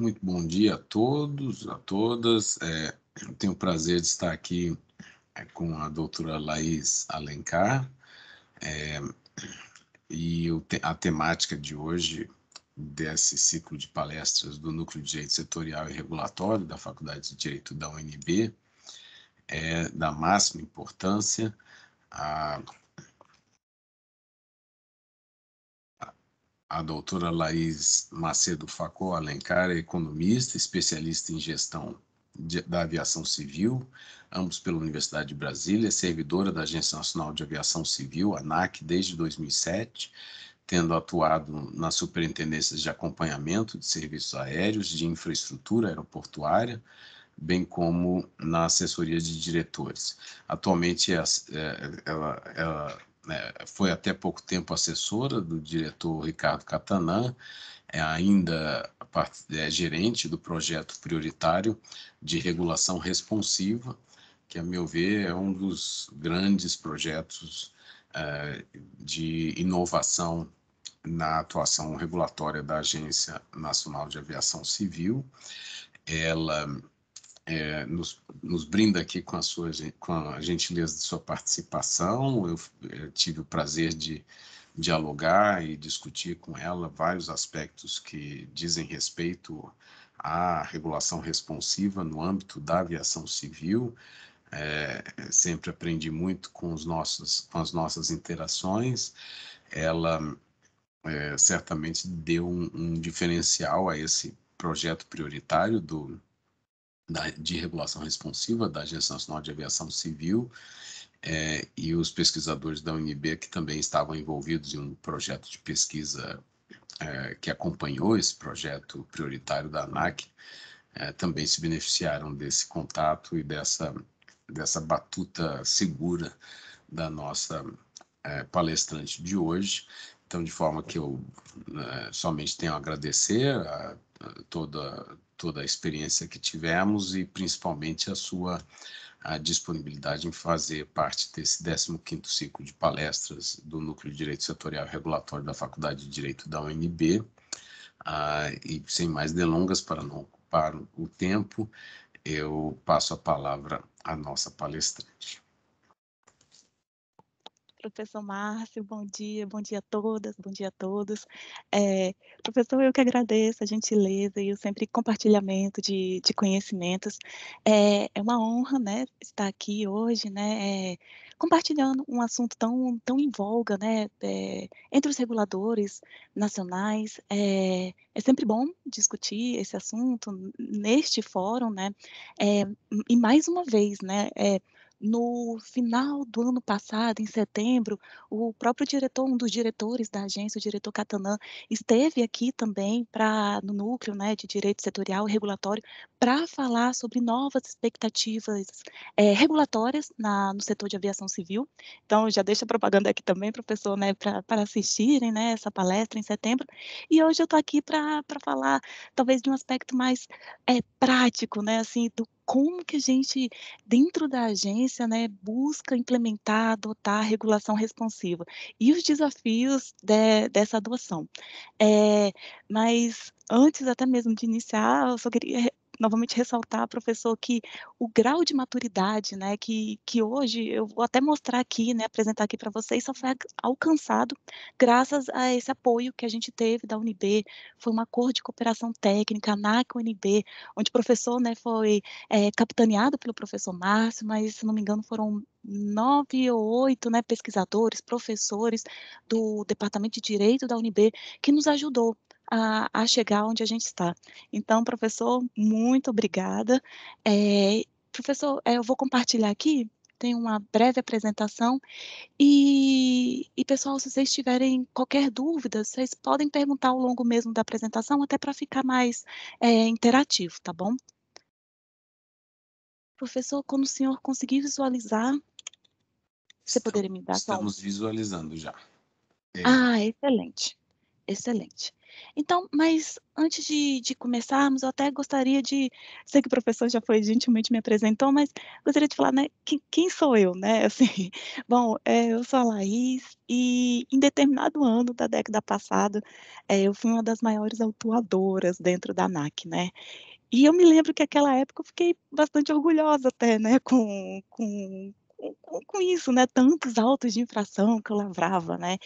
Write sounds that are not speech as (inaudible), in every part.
Muito bom dia a todos, a todas. É, tenho o prazer de estar aqui é, com a doutora Laís Alencar. É, e te, a temática de hoje, desse ciclo de palestras do Núcleo de Direito Setorial e Regulatório da Faculdade de Direito da UNB, é da máxima importância a a doutora Laís Macedo Facó Alencar, é economista, especialista em gestão de, da aviação civil, ambos pela Universidade de Brasília, servidora da Agência Nacional de Aviação Civil, ANAC, desde 2007, tendo atuado nas superintendências de acompanhamento de serviços aéreos, de infraestrutura aeroportuária, bem como na assessoria de diretores. Atualmente, é, é, ela, ela né, foi até pouco tempo assessora do diretor Ricardo Catanã, é ainda é gerente do projeto prioritário de regulação responsiva, que, a meu ver, é um dos grandes projetos é, de inovação na atuação regulatória da Agência Nacional de Aviação Civil. Ela é, nos, nos, brinda aqui com a, sua, com a gentileza de sua participação. Eu, eu, é, tive o prazer de dialogar e discutir com ela vários aspectos que dizem respeito à regulação responsiva no âmbito da aviação civil. É, sempre aprendi muito com, os nossos, com as nossas interações. Ela é, certamente deu um, um diferencial a esse projeto prioritário do, da, de regulação responsiva da Agência Nacional de Aviação Civil é, e os pesquisadores da UNB que também estavam envolvidos em um projeto de pesquisa é, que acompanhou esse projeto prioritário da ANAC, é, também se beneficiaram desse contato e dessa, dessa batuta segura da nossa é, palestrante de hoje, então, de forma que eu né, somente tenho a agradecer a, a toda, toda a experiência que tivemos e principalmente a sua a disponibilidade em fazer parte desse 15º ciclo de palestras do Núcleo de Direito Setorial e Regulatório da Faculdade de Direito da UNB. Ah, e sem mais delongas, para não ocupar o tempo, eu passo a palavra à nossa palestrante professor Márcio, bom dia, bom dia a todas, bom dia a todos. É, professor, eu que agradeço a gentileza e o sempre compartilhamento de, de conhecimentos. É, é, uma honra, né, estar aqui hoje, né, é, compartilhando um assunto tão, tão em voga, né, é, entre os reguladores nacionais. É, é, sempre bom discutir esse assunto neste fórum, né, é, e mais uma vez, né, no final do ano passado, em setembro, o próprio diretor, um dos diretores da agência, o diretor Catanã, esteve aqui também para no núcleo né, de direito setorial e regulatório para falar sobre novas expectativas é, regulatórias na, no setor de aviação civil. Então, já deixa a propaganda aqui também, professor, né, para assistirem né, essa palestra em setembro. E hoje eu estou aqui para falar, talvez, de um aspecto mais é, prático, né, assim, do como que a gente, dentro da agência, né, busca implementar, adotar a regulação responsiva e os desafios de, dessa adoção. É, mas antes até mesmo de iniciar, eu só queria novamente ressaltar, professor, que o grau de maturidade, né, que, que hoje eu vou até mostrar aqui, né, apresentar aqui para vocês, só foi alcançado graças a esse apoio que a gente teve da UNB, foi uma cor de cooperação técnica na UNB, onde o professor, né, foi é, capitaneado pelo professor Márcio, mas se não me engano foram nove ou oito né, pesquisadores, professores do Departamento de Direito da UNB que nos ajudou a, a chegar onde a gente está. Então, professor, muito obrigada. É, professor, eh, eu vou compartilhar aqui tem uma breve apresentação. E, e, pessoal, se vocês tiverem qualquer dúvida, vocês podem perguntar ao longo mesmo da apresentação, até para ficar mais é, interativo, tá bom? Professor, quando o senhor conseguir visualizar, você poderia me dar Estamos visualizando já. É... Ah, excelente. Excelente. Então, mas antes de, de, começarmos, eu até gostaria de. Sei que o professor já foi gentilmente me apresentou, mas gostaria de falar, né? Quem, quem sou eu, né? (laughs) Assim, bom, é, eu sou a Laís e em determinado ano da década passada, é, eu fui uma das maiores autuadoras dentro da ANAC, né? E eu me lembro que aquela época eu fiquei bastante orgulhosa até, né, com, com com isso, né? Tantos autos de infração que eu lavrava, né?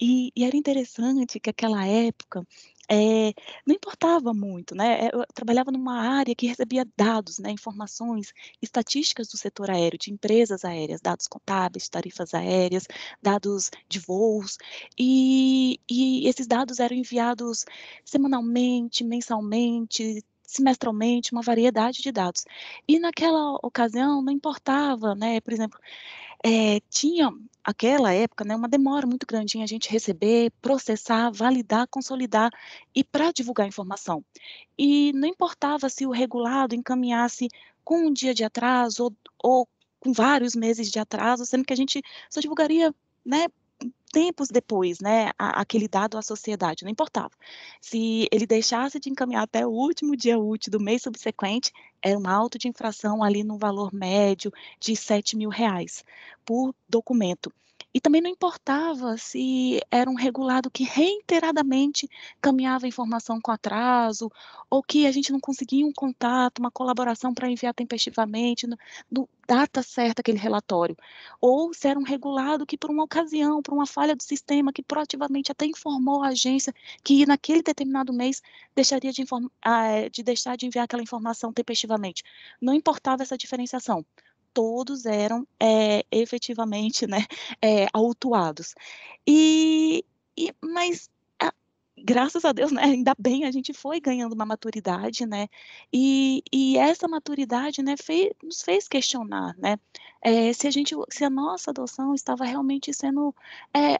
E, e era interessante que aquela época é, não importava muito, né? Eh, eu trabalhava numa área que recebia dados, né? Informações, estatísticas do setor aéreo, de empresas aéreas, dados contábeis, tarifas aéreas, dados de voos, e, e esses dados eram enviados semanalmente, mensalmente, semestralmente, uma variedade de dados. E naquela ocasião não importava, né? Por exemplo, é, tinha aquela época, né, uma demora muito grande em a gente receber, processar, validar, consolidar e para divulgar informação. E não importava se o regulado encaminhasse com um dia de atraso ou, ou com vários meses de atraso, sendo que a gente só divulgaria, né, tempos depois, né, aquele dado à sociedade, não importava. Se ele deixasse de encaminhar até o último dia útil do mês subsequente, era um auto de infração ali no valor médio de 7 mil reais por documento. E também não importava se era um regulado que reiteradamente caminhava informação com atraso, ou que a gente não conseguia um contato, uma colaboração para enviar tempestivamente, no, no, data certa aquele relatório, ou se era um regulado que, por uma ocasião, por uma falha do sistema, que proativamente até informou a agência que naquele determinado mês deixaria de, ah, é, de deixar de enviar aquela informação tempestivamente. Não importava essa diferenciação todos eram é, efetivamente né, é, (laughs) autuados. E, e mas a, ah, graças a Deus, né, ainda bem, a gente foi ganhando uma maturidade, né, e, e essa maturidade, né, fez, nos fez questionar, né, é, se a gente, se a nossa adoção estava realmente sendo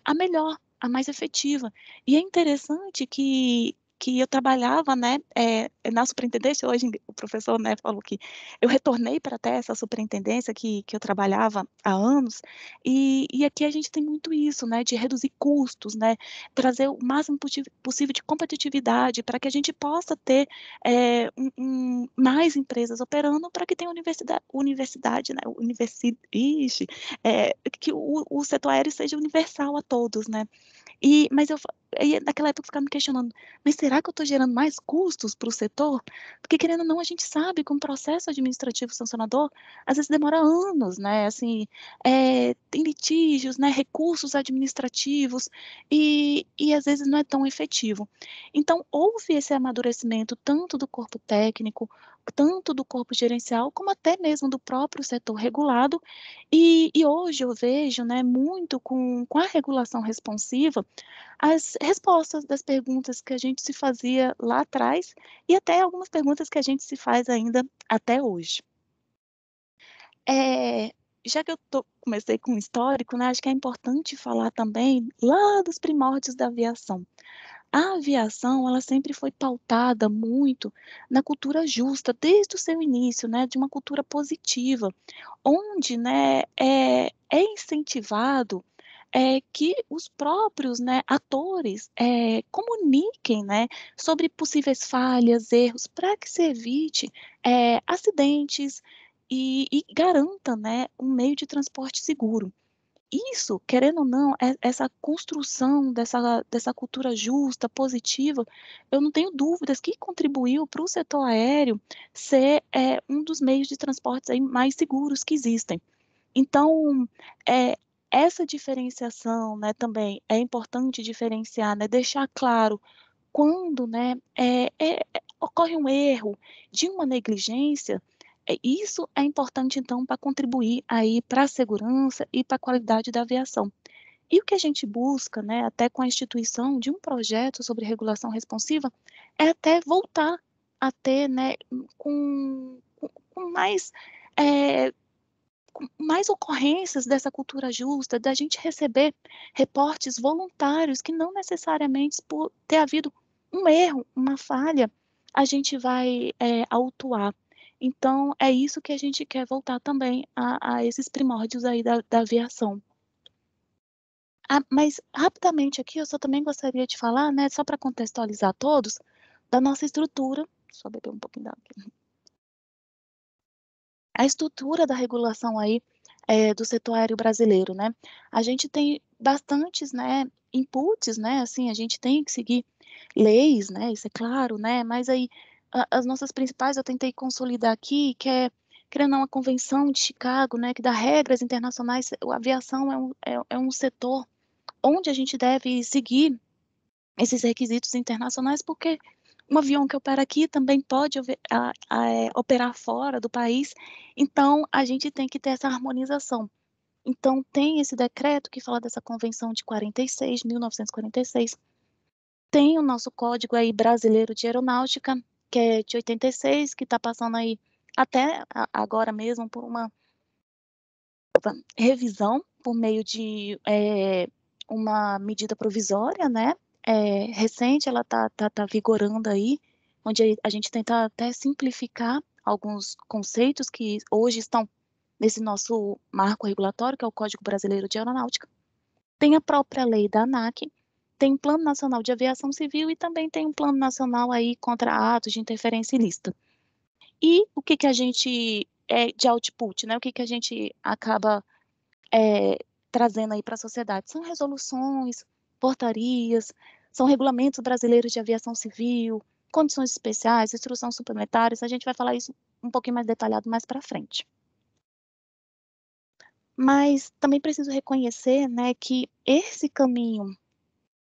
a melhor, a mais efetiva. E é interessante que que eu trabalhava, né, é, eh, na superintendência hoje o professor né, falou que eu retornei para até essa superintendência que, que eu trabalhava há anos e, e aqui a gente tem muito isso, né, de reduzir custos, né, trazer o máximo possível de competitividade para que a gente possa ter é, um, um, mais empresas operando para que tenha universidade, universidade, né, universidade, ixi, é, que o, o setor aéreo seja universal a todos, né, e, mas eu, naquela época eu ficava me questionando, mas será que eu estou gerando mais custos para o setor? sancionador, porque querendo ou não, a gente sabe que um processo administrativo sancionador às vezes demora anos, né? Assim, é, tem litígios, né? Recursos administrativos e, e às vezes não é tão efetivo. Então, houve esse amadurecimento tanto do corpo técnico tanto do corpo gerencial como até mesmo do próprio setor regulado. E, e hoje eu vejo né, muito com, com a regulação responsiva as respostas das perguntas que a gente se fazia lá atrás e até algumas perguntas que a gente se faz ainda até hoje. É, já que eu tô, comecei com o histórico, né, acho que é importante falar também lá dos primórdios da aviação a aviação ela sempre foi pautada muito na cultura justa desde o seu início, né, de uma cultura positiva, onde, né, é, é incentivado é, que os próprios né, atores é, comuniquem né, sobre possíveis falhas, erros, para que se evite é, acidentes e, e garanta né, um meio de transporte seguro isso, querendo ou não, é, essa construção dessa, dessa cultura justa, positiva, eu não tenho dúvidas que contribuiu para o setor aéreo ser é, um dos meios de transportes mais seguros que existem. Então, é, essa diferenciação né, também é importante diferenciar, né, deixar claro quando né, é, é, é, ocorre um erro de uma negligência é, isso é importante, então, para contribuir aí para a segurança e para a qualidade da aviação. E o que a gente busca, né, até com a instituição de um projeto sobre regulação responsiva, é até voltar a ter, né, com, com mais é, com mais ocorrências dessa cultura justa, da gente receber reportes voluntários que não necessariamente por ter havido um erro, uma falha, a gente vai é, autuar. Então, é isso que a gente quer voltar também a, a esses primórdios aí da, da aviação. Ah, mas, rapidamente aqui, eu só também gostaria de falar, né, só para contextualizar todos, da nossa estrutura. Só beber um pouquinho d'água. A estrutura da regulação aí é, do setor aéreo brasileiro, né? A gente tem bastantes, né, inputs, né? Assim, a gente tem que seguir leis, né? Isso é claro, né? Mas aí as nossas principais eu tentei consolidar aqui, que é querendo uma não, a Convenção de Chicago, né, que dá regras internacionais, a aviação é um, é, é um setor onde a gente deve seguir esses requisitos internacionais, porque um avião que opera aqui também pode a, a, é, operar fora do país, então a gente tem que ter essa harmonização. Então, tem esse decreto que fala dessa convenção de 46, 1946, tem o nosso código aí brasileiro de aeronáutica, que é de 86, que está passando aí até agora mesmo por uma revisão por meio de é, uma medida provisória, né? É, recente, ela está tá, tá vigorando aí, onde a gente tenta até simplificar alguns conceitos que hoje estão nesse nosso marco regulatório, que é o Código Brasileiro de Aeronáutica. Tem a própria lei da ANAC, tem um Plano Nacional de Aviação Civil e também tem um Plano Nacional aí contra atos de interferência ilícita. E o que, que a gente é de output, né? O que, que a gente acaba é, trazendo aí para a sociedade? São resoluções, portarias, são regulamentos brasileiros de aviação civil, condições especiais, instruções suplementares. A gente vai falar isso um pouquinho mais detalhado mais para frente. Mas também preciso reconhecer né, que esse caminho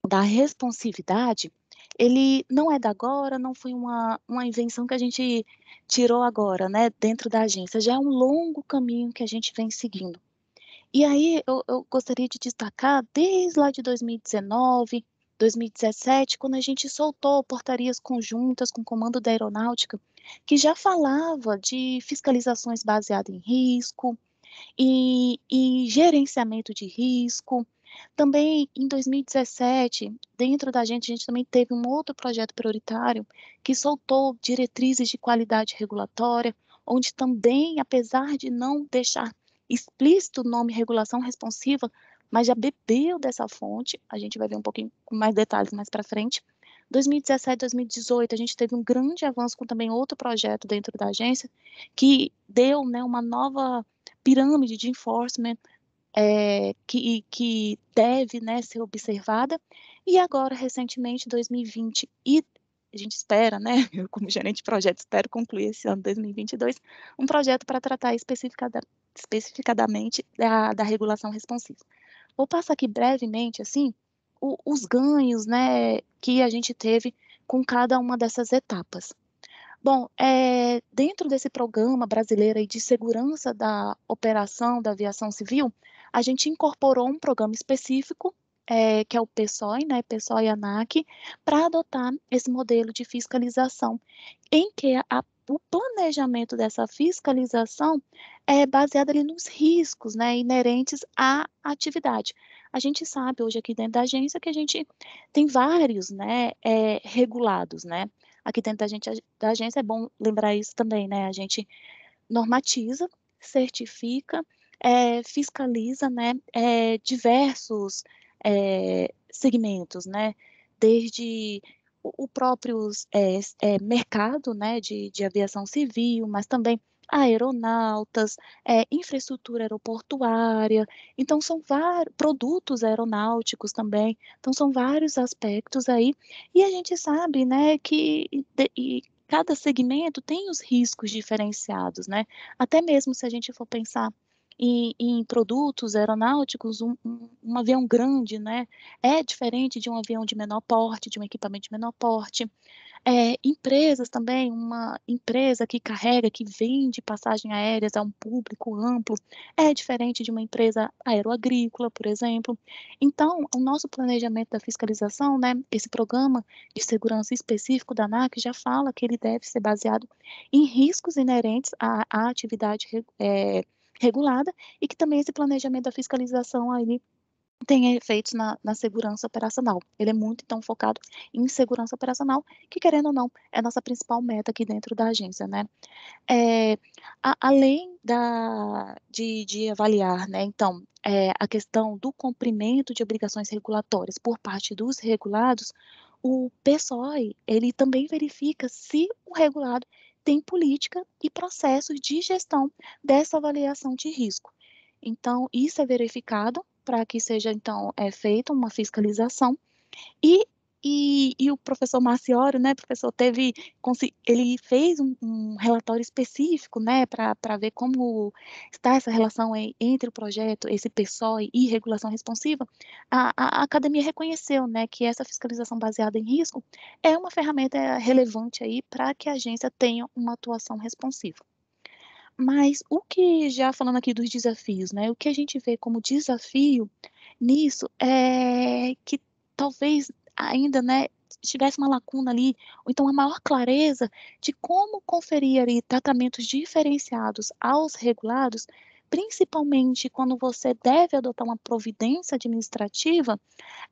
da responsividade, ele não é da agora, não foi uma, uma invenção que a gente tirou agora, né, dentro da agência, já é um longo caminho que a gente vem seguindo. E aí eu, eu gostaria de destacar desde lá de 2019, 2017, quando a gente soltou portarias conjuntas com o comando da aeronáutica, que já falava de fiscalizações baseadas em risco e, e gerenciamento de risco, também em 2017, dentro da gente, a gente também teve um outro projeto prioritário que soltou diretrizes de qualidade regulatória, onde também, apesar de não deixar explícito o nome regulação responsiva, mas já bebeu dessa fonte, a gente vai ver um pouquinho com mais detalhes mais para frente. 2017, 2018, a gente teve um grande avanço com também outro projeto dentro da agência, que deu né, uma nova pirâmide de enforcement é, que, que deve né, ser observada. E agora, recentemente, 2020, e a gente espera, né, (laughs) eu como gerente de projeto espero concluir esse ano 2022, um projeto para tratar especificada, especificadamente da, da regulação responsiva. Vou passar aqui brevemente, assim, o, os ganhos né, que a gente teve com cada uma dessas etapas. Bom, é, dentro desse programa brasileiro de segurança da operação da aviação civil, a gente incorporou um programa específico, é, que é o Psoe, né, Psoe ANAC, para adotar esse modelo de fiscalização, em que a, o planejamento dessa fiscalização é baseado ali nos riscos né, inerentes à atividade. A gente sabe hoje aqui dentro da agência que a gente tem vários né, é, regulados, né? aqui dentro da, gente, da agência, é bom lembrar isso também, né? A gente normatiza, certifica, é, fiscaliza, né, é, diversos é, segmentos, né, desde o, o próprio é, é, mercado, né, de, de aviação civil, mas também aeronautas, é, infraestrutura aeroportuária, então são vários produtos aeronáuticos também, então são vários aspectos aí, e a gente sabe, né, que de, e cada segmento tem os riscos diferenciados, né, até mesmo se a gente for pensar em, em produtos aeronáuticos, um, um, um avião grande, né, é diferente de um avião de menor porte, de um equipamento de menor porte, é, empresas também, uma empresa que carrega, que vende passagem aéreas a um público amplo, é diferente de uma empresa aeroagrícola, por exemplo. Então, o nosso planejamento da fiscalização, né, esse programa de segurança específico da ANAC já fala que ele deve ser baseado em riscos inerentes à, à atividade é, regulada e que também esse planejamento da fiscalização aí tem efeitos na, na, segurança operacional. Ele é muito, então, focado em segurança operacional, que, querendo ou não, é a nossa principal meta aqui dentro da agência, né? É, a, além da, de, de, avaliar, né, então, é, a questão do cumprimento de obrigações regulatórias por parte dos regulados, o PSOE, ele também verifica se o regulado tem política e processos de gestão dessa avaliação de risco. Então, isso é verificado para que seja, então, é, feita uma fiscalização. E, e, e o professor Marciório, né, professor, teve, ele fez um, um relatório específico, né, para ver como está essa relação aí, entre o projeto, esse PSOE e regulação responsiva, a, a academia reconheceu, né, que essa fiscalização baseada em risco é uma ferramenta relevante aí para que a agência tenha uma atuação responsiva. Mas o que, já falando aqui dos desafios, né? O que a gente vê como desafio nisso é que talvez ainda, né, tivesse uma lacuna ali, ou então a maior clareza de como conferir ali tratamentos diferenciados aos regulados principalmente quando você deve adotar uma providência administrativa,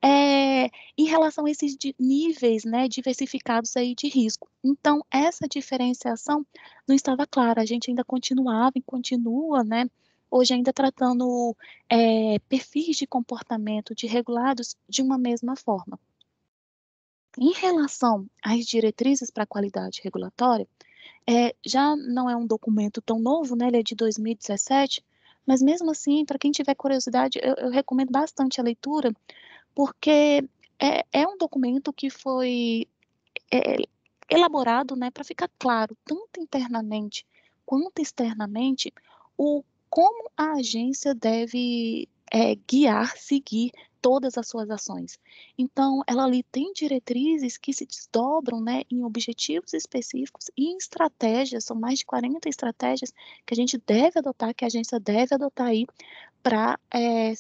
é, em relação a esses níveis né, diversificados aí de risco. Então, essa diferenciação não estava clara, a gente ainda continuava e continua, né? Hoje ainda tratando é, perfis de comportamento de regulados de uma mesma forma. Em relação às diretrizes para a qualidade regulatória, é, já não é um documento tão novo, né? Ele é de 2017, mas mesmo assim, para quem tiver curiosidade, eu, eu, recomendo bastante a leitura, porque é, é um documento que foi é, elaborado, né, para ficar claro tanto internamente quanto externamente o como a agência deve é, guiar, seguir todas as suas ações. Então, ela ali tem diretrizes que se desdobram né, em objetivos específicos e em estratégias, são mais de 40 estratégias que a gente deve adotar, que a agência deve adotar aí para é, eh,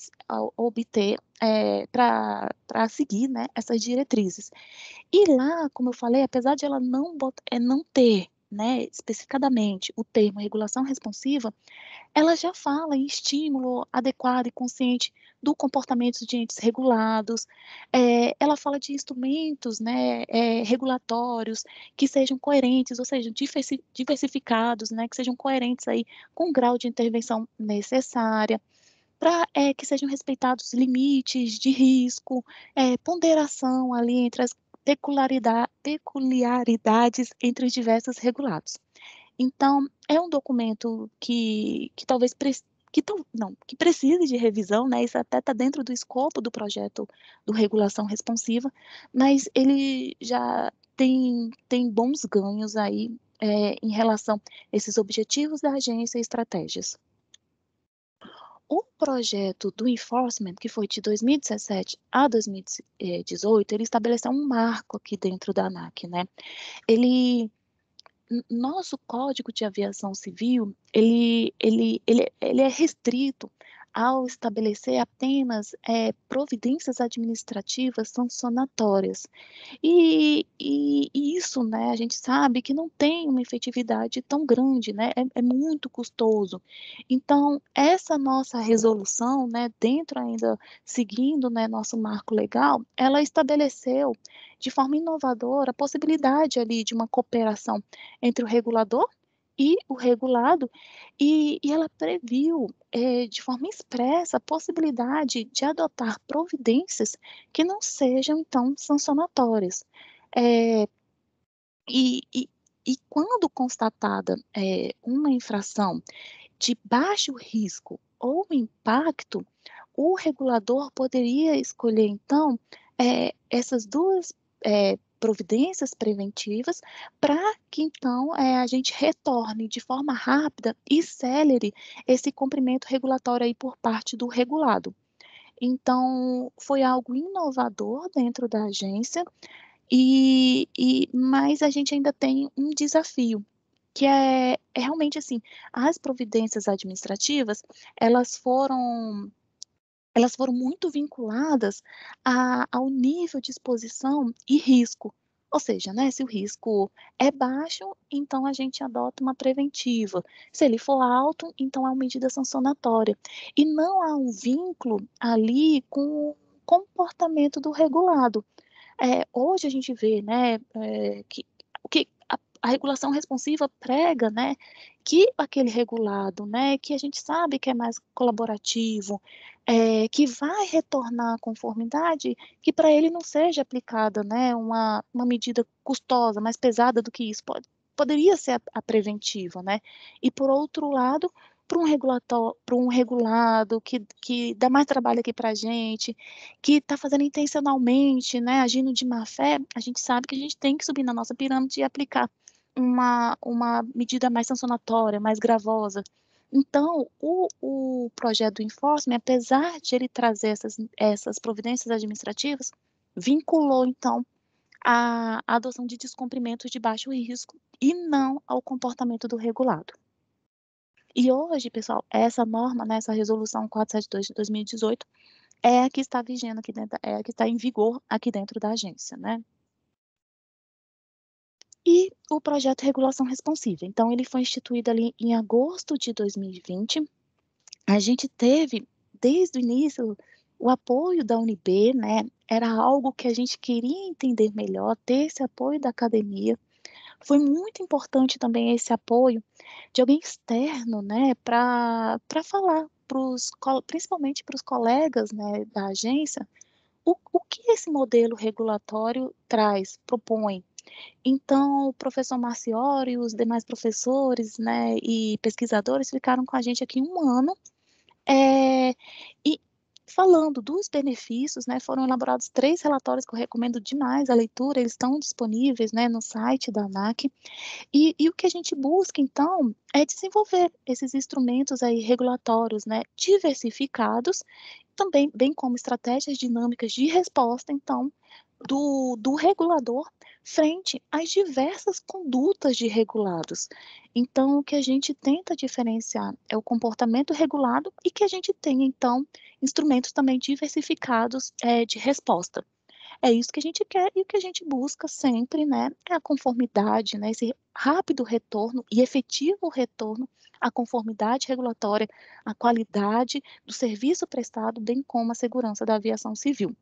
obter, é, eh, para seguir né, essas diretrizes. E lá, como eu falei, apesar de ela não, botar, é, eh, não ter né, especificadamente o termo regulação responsiva, ela já fala em estímulo adequado e consciente do comportamento de entes regulados, é, ela fala de instrumentos né, é, regulatórios que sejam coerentes, ou seja, diversificados, né, que sejam coerentes aí com o grau de intervenção necessária para é, que sejam respeitados limites de risco, é, ponderação ali entre as peculiaridades entre os diversos regulados. Então, é um documento que, que talvez que tão, não, que precisa de revisão, né? Isso até está dentro do escopo do projeto do regulação responsiva, mas ele já tem, tem bons ganhos aí é, em relação a esses objetivos da agência e estratégias. O projeto do enforcement, que foi de 2017 a 2018, ele estabeleceu um marco aqui dentro da ANAC, né? Ele nosso Código de Aviação Civil, ele, ele, ele, ele é restrito ao estabelecer apenas é, providências administrativas sancionatórias. E, e, e, isso, né, a gente sabe que não tem uma efetividade tão grande, né, é, é muito custoso. Então, essa nossa resolução, né, dentro ainda, seguindo né, nosso marco legal, ela estabeleceu de forma inovadora a possibilidade ali de uma cooperação entre o regulador e o regulado, e, e ela previu é, de forma expressa a possibilidade de adotar providências que não sejam, então, sancionatórias. É, e, e, e, quando constatada é, uma infração de baixo risco ou impacto, o regulador poderia escolher, então, essas duas é, providências preventivas para que então é, a gente retorne de forma rápida e célere esse cumprimento regulatório aí por parte do regulado. Então, foi algo inovador dentro da agência, e, e mas a gente ainda tem um desafio, que é, é realmente assim, as providências administrativas, elas foram elas foram muito vinculadas a, ao nível de exposição e risco. Ou seja, né, se o risco é baixo, então a gente adota uma preventiva. Se ele for alto, então há é uma medida sancionatória. E não há um vínculo ali com o comportamento do regulado. É, hoje a gente vê né, é, que a regulação responsiva prega, né, que aquele regulado, né, que a gente sabe que é mais colaborativo, é, que vai retornar a conformidade, que para ele não seja aplicada, né, uma, uma medida custosa, mais pesada do que isso, pode, poderia ser a, a preventiva, né, e por outro lado, para um para um regulado que, que dá mais trabalho aqui para a gente, que está fazendo intencionalmente, né, agindo de má fé, a gente sabe que a gente tem que subir na nossa pirâmide e aplicar uma, uma medida mais sancionatória, mais gravosa. Então, o, o projeto do enforcement, apesar de ele trazer essas, essas providências administrativas, vinculou, então, a, a adoção de descumprimentos de baixo risco e não ao comportamento do regulado. E hoje, pessoal, essa norma, né, essa resolução 472 de 2018, é a que está vigendo aqui dentro, é a que está em vigor aqui dentro da agência, né? e o projeto Regulação Responsiva. Então, ele foi instituído ali em agosto de 2020. A gente teve, desde o início, o apoio da UNB, né? Era algo que a gente queria entender melhor, ter esse apoio da academia. Foi muito importante também esse apoio de alguém externo, né, para falar, pros, principalmente para os colegas né, da agência, o, o que esse modelo regulatório traz, propõe, então, o professor Marciori, e os demais professores né, e pesquisadores ficaram com a gente aqui um ano é, e falando dos benefícios, né, foram elaborados três relatórios que eu recomendo demais a leitura, eles estão disponíveis né, no site da ANAC. E, e o que a gente busca, então, é desenvolver esses instrumentos aí regulatórios né, diversificados, também bem como estratégias dinâmicas de resposta, então, do, do regulador frente às diversas condutas de regulados. Então, o que a gente tenta diferenciar é o comportamento regulado e que a gente tenha então, instrumentos também diversificados é, de resposta. É isso que a gente quer e o que a gente busca sempre, né? É a conformidade, né? Esse rápido retorno e efetivo retorno à conformidade regulatória, à qualidade do serviço prestado, bem como à segurança da aviação civil.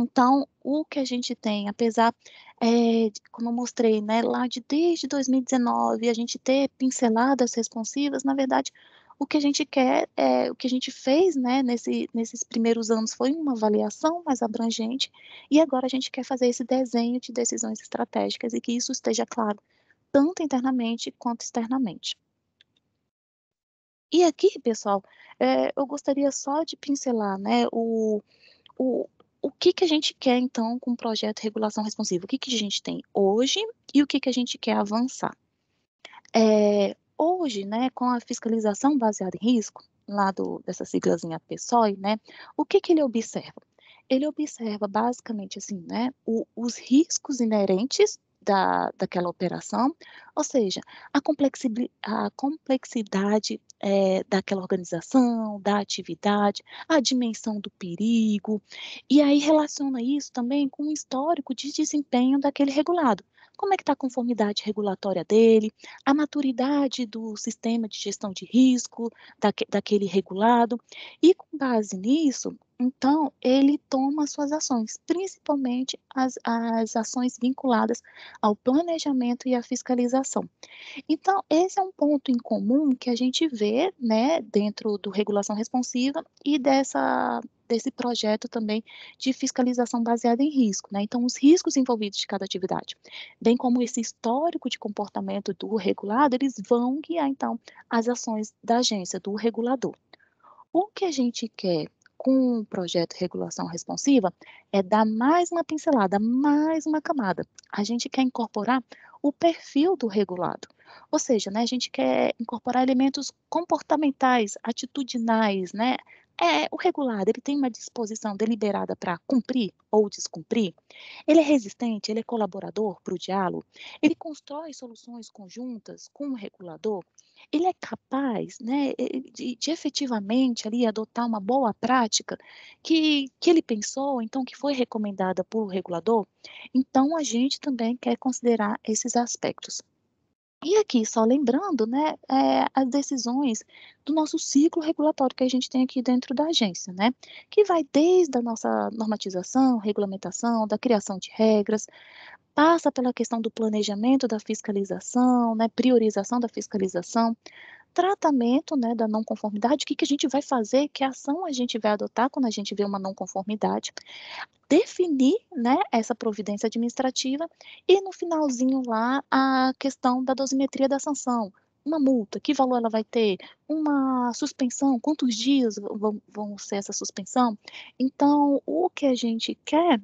Então, o que a gente tem, apesar, é, como eu mostrei, né, lá de desde 2019, a gente ter pinceladas responsivas, na verdade, o que a gente quer, é, o que a gente fez né, nesse, nesses primeiros anos foi uma avaliação mais abrangente, e agora a gente quer fazer esse desenho de decisões estratégicas e que isso esteja claro, tanto internamente quanto externamente. E aqui, pessoal, é, eu gostaria só de pincelar né, o, o, o que, que a gente quer, então, com o projeto de Regulação Responsiva? O que, que a gente tem hoje e o que, que a gente quer avançar? É, hoje, né, com a fiscalização baseada em risco, lá do, dessa siglazinha PSOE, né, o que, que ele observa? Ele observa basicamente assim, né, o, os riscos inerentes da, daquela operação, ou seja, a, complexi a complexidade é, daquela organização, da atividade, a dimensão do perigo, e aí relaciona isso também com o histórico de desempenho daquele regulado como é que está a conformidade regulatória dele, a maturidade do sistema de gestão de risco daquele regulado, e com base nisso, então, ele toma suas ações, principalmente as, as ações vinculadas ao planejamento e à fiscalização. Então, esse é um ponto em comum que a gente vê, né, dentro do regulação responsiva e dessa desse projeto também de fiscalização baseada em risco, né? Então, os riscos envolvidos de cada atividade, bem como esse histórico de comportamento do regulado, eles vão guiar, então, as ações da agência, do regulador. O que a gente quer com o projeto Regulação Responsiva é dar mais uma pincelada, mais uma camada. A gente quer incorporar o perfil do regulado. Ou seja, né, a gente quer incorporar elementos comportamentais, atitudinais, né, é o regulado, ele tem uma disposição deliberada para cumprir ou descumprir, ele é resistente, ele é colaborador para o diálogo, ele constrói soluções conjuntas com o regulador, ele é capaz né, de, de, efetivamente ali adotar uma boa prática que, que ele pensou, então que foi recomendada pelo regulador, então a gente também quer considerar esses aspectos. E aqui, só lembrando, né, é, as decisões do nosso ciclo regulatório que a gente tem aqui dentro da agência, né, que vai desde a nossa normatização, regulamentação, da criação de regras, passa pela questão do planejamento da fiscalização, né, priorização da fiscalização, tratamento né, da não conformidade, o que, que a gente vai fazer, que ação a gente vai adotar quando a gente vê uma não conformidade, definir né, essa providência administrativa e no finalzinho lá a questão da dosimetria da sanção. Uma multa, que valor ela vai ter? Uma suspensão, quantos dias vão, vão ser essa suspensão? Então, o que a gente quer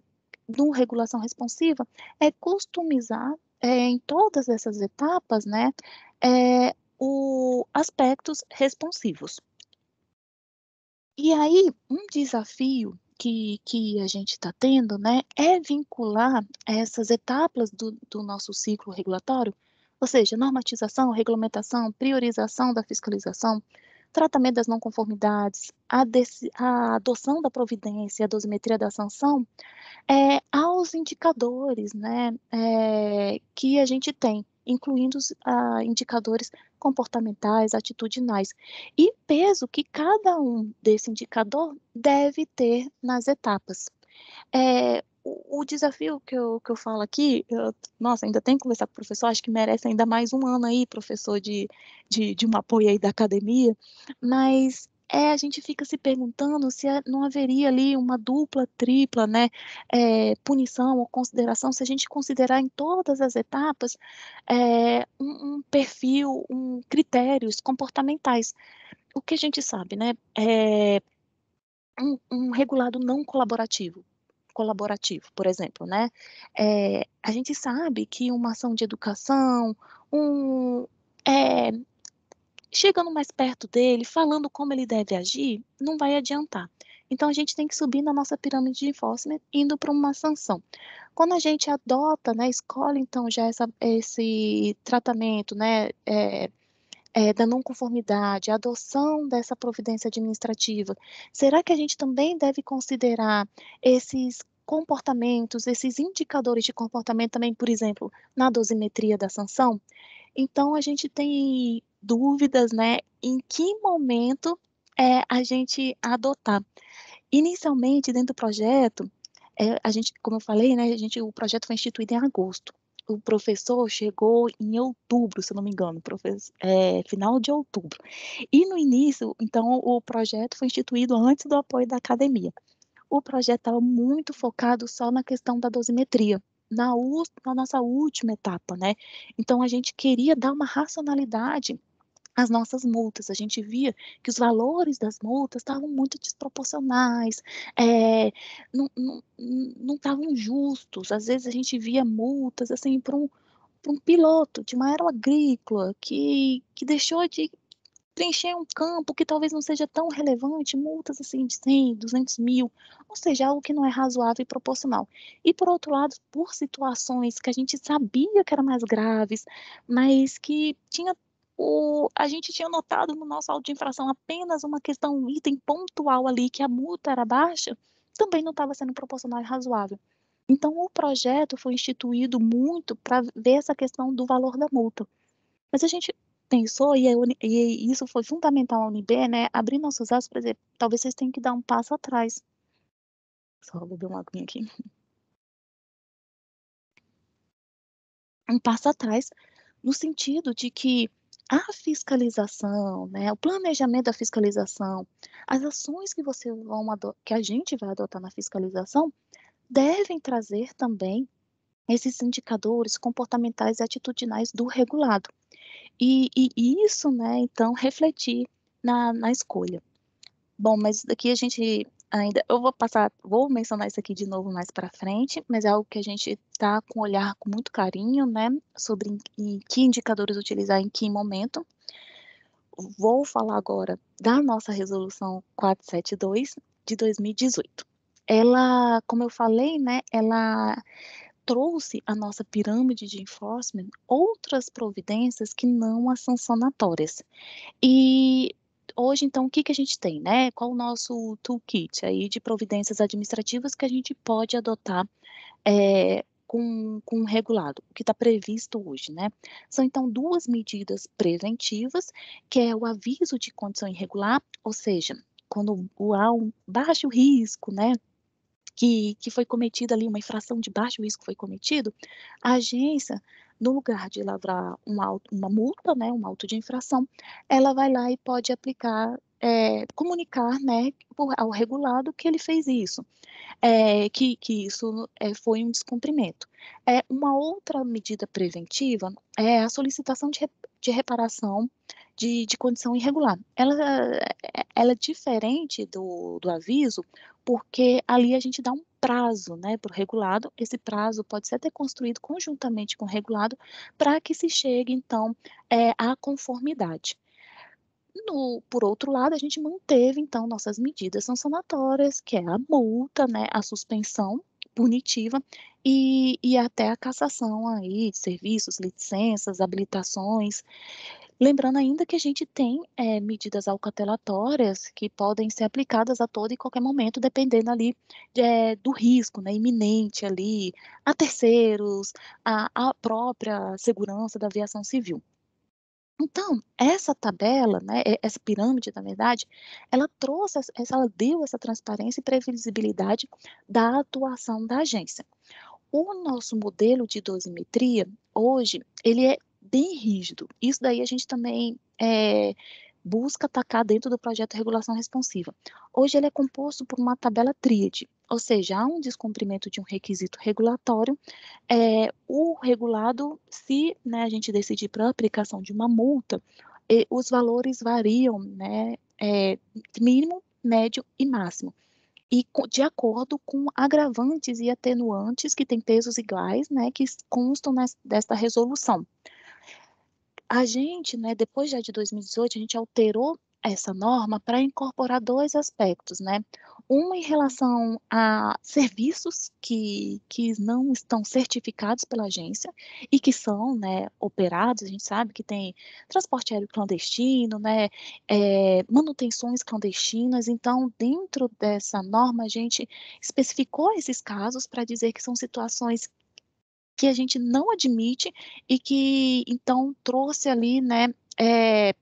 no regulação responsiva é customizar é, em todas essas etapas, né, é, o aspectos responsivos. E aí, um desafio que, que a gente está tendo né, é vincular essas etapas do, do nosso ciclo regulatório, ou seja, normatização, regulamentação, priorização da fiscalização, tratamento das não conformidades, a, a, adoção da providência, a dosimetria da sanção, é, aos indicadores né, é, que a gente tem, incluindo os ah, indicadores comportamentais, atitudinais e peso que cada um desse indicador deve ter nas etapas. É, o, o, desafio que eu, que eu falo aqui, eu, nossa, ainda tem que conversar com o professor, acho que merece ainda mais um ano aí, professor de, de, de um apoio aí da academia, mas é, a gente fica se perguntando se é, não haveria ali uma dupla, tripla, né, é, punição ou consideração, se a gente considerar em todas as etapas é, um, um, perfil, um critérios comportamentais. O que a gente sabe, né, é um, um regulado não colaborativo, colaborativo, por exemplo, né, é, a gente sabe que uma ação de educação, um, é, chegando mais perto dele, falando como ele deve agir, não vai adiantar. Então a gente tem que subir na nossa pirâmide de enforcement, indo para uma sanção. Quando a gente adota, né, escolhe então já essa, esse tratamento, né, é, é, da não conformidade, adoção dessa providência administrativa, será que a gente também deve considerar esses comportamentos, esses indicadores de comportamento também, por exemplo, na dosimetria da sanção? Então a gente tem dúvidas, né, em que momento é, a gente adotar. Inicialmente, dentro do projeto, é, a gente, como eu falei, né, a gente, o projeto foi instituído em agosto. O professor chegou em outubro, se não me engano, é, final de outubro. E no início, então, o projeto foi instituído antes do apoio da academia. O projeto estava muito focado só na questão da dosimetria, na, na nossa última etapa, né? Então, a gente queria dar uma racionalidade as nossas multas. A gente via que os valores das multas estavam muito desproporcionais, é, não estavam justos. Às vezes a gente via multas assim para um, um piloto de uma agrícola que, que deixou de preencher um campo que talvez não seja tão relevante, multas assim de 100, 200 mil, ou seja, algo que não é razoável e proporcional. E por outro lado, por situações que a gente sabia que eram mais graves, mas que tinha o, a gente tinha notado no nosso auto de infração apenas uma questão, um item pontual ali, que a multa era baixa, também não estava sendo proporcional e razoável. Então, o projeto foi instituído muito para ver essa questão do valor da multa. Mas a gente pensou, e, a, e isso foi fundamental à UNB, né? Abrir nossos olhos para dizer, talvez vocês tenham que dar um passo atrás. Só vou beber uma aguinha aqui. Um passo atrás, no sentido de que a fiscalização, né, o planejamento da fiscalização, as ações que você vão que a gente vai adotar na fiscalização devem trazer também esses indicadores comportamentais e atitudinais do regulado. E, e, isso, né, então, refletir na, na escolha. Bom, mas daqui a gente ainda. Eu vou passar, vou mencionar isso aqui de novo mais para frente, mas é algo que a gente está com um olhar com muito carinho, né? Sobre em, que indicadores utilizar em que momento. Vou falar agora da nossa resolução 472 de 2018. Ela, como eu falei, né? Ela trouxe à nossa pirâmide de enforcement outras providências que não as sancionatórias. E hoje, então, o que, que a gente tem, né? Qual o nosso toolkit aí de providências administrativas que a gente pode adotar é, com, com o regulado, o que está previsto hoje, né? São então duas medidas preventivas, que é o aviso de condição irregular, ou seja, quando há um baixo risco, né? Que, que foi cometida ali, uma infração de baixo risco foi cometido, a agência no lugar de lavrar um auto, uma multa, né, um auto de infração, ela vai lá e pode aplicar, é, comunicar né, ao regulado que ele fez isso, é, que, que isso é, foi um descumprimento. É, uma outra medida preventiva é a solicitação de, de reparação de, de condição irregular. Ela, é, ela é diferente do, do aviso, porque ali a gente dá um prazo né, para o regulado. Esse prazo pode ser até construído conjuntamente com o regulado para que se chegue, então, é, à conformidade. No, por outro lado, a gente manteve, então, nossas medidas sancionatórias, que é a multa, né, a suspensão punitiva e, e até a cassação aí de serviços, licenças, habilitações. Lembrando ainda que a gente tem é, medidas alcatelatórias que podem ser aplicadas a todo e qualquer momento, dependendo ali de, eh, do risco né, iminente ali, a terceiros, a, a própria segurança da aviação civil. Então, essa tabela, né, essa pirâmide, na verdade, ela trouxe, ela deu essa transparência e previsibilidade da atuação da agência. O nosso modelo de dosimetria, hoje, ele é bem rígido. Isso daí a gente também é, busca atacar dentro do projeto de Regulação Responsiva. Hoje ele é composto por uma tabela tríade, ou seja, há um descumprimento de um requisito regulatório, é, o regulado, se né, a gente decidir para a aplicação de uma multa, e, os valores variam, né, é, mínimo, médio e máximo e de acordo com agravantes e atenuantes que têm pesos iguais, né, que constam nessa, desta resolução. A gente, né, depois já de 2018, a gente alterou essa norma para incorporar dois aspectos, né? Uma em relação a serviços que, que não estão certificados pela agência e que são né, operados, a gente sabe que tem transporte aéreo clandestino, né, é, manutenções clandestinas, então dentro dessa norma a gente especificou esses casos para dizer que são situações que a gente não admite e que então trouxe ali, né, é,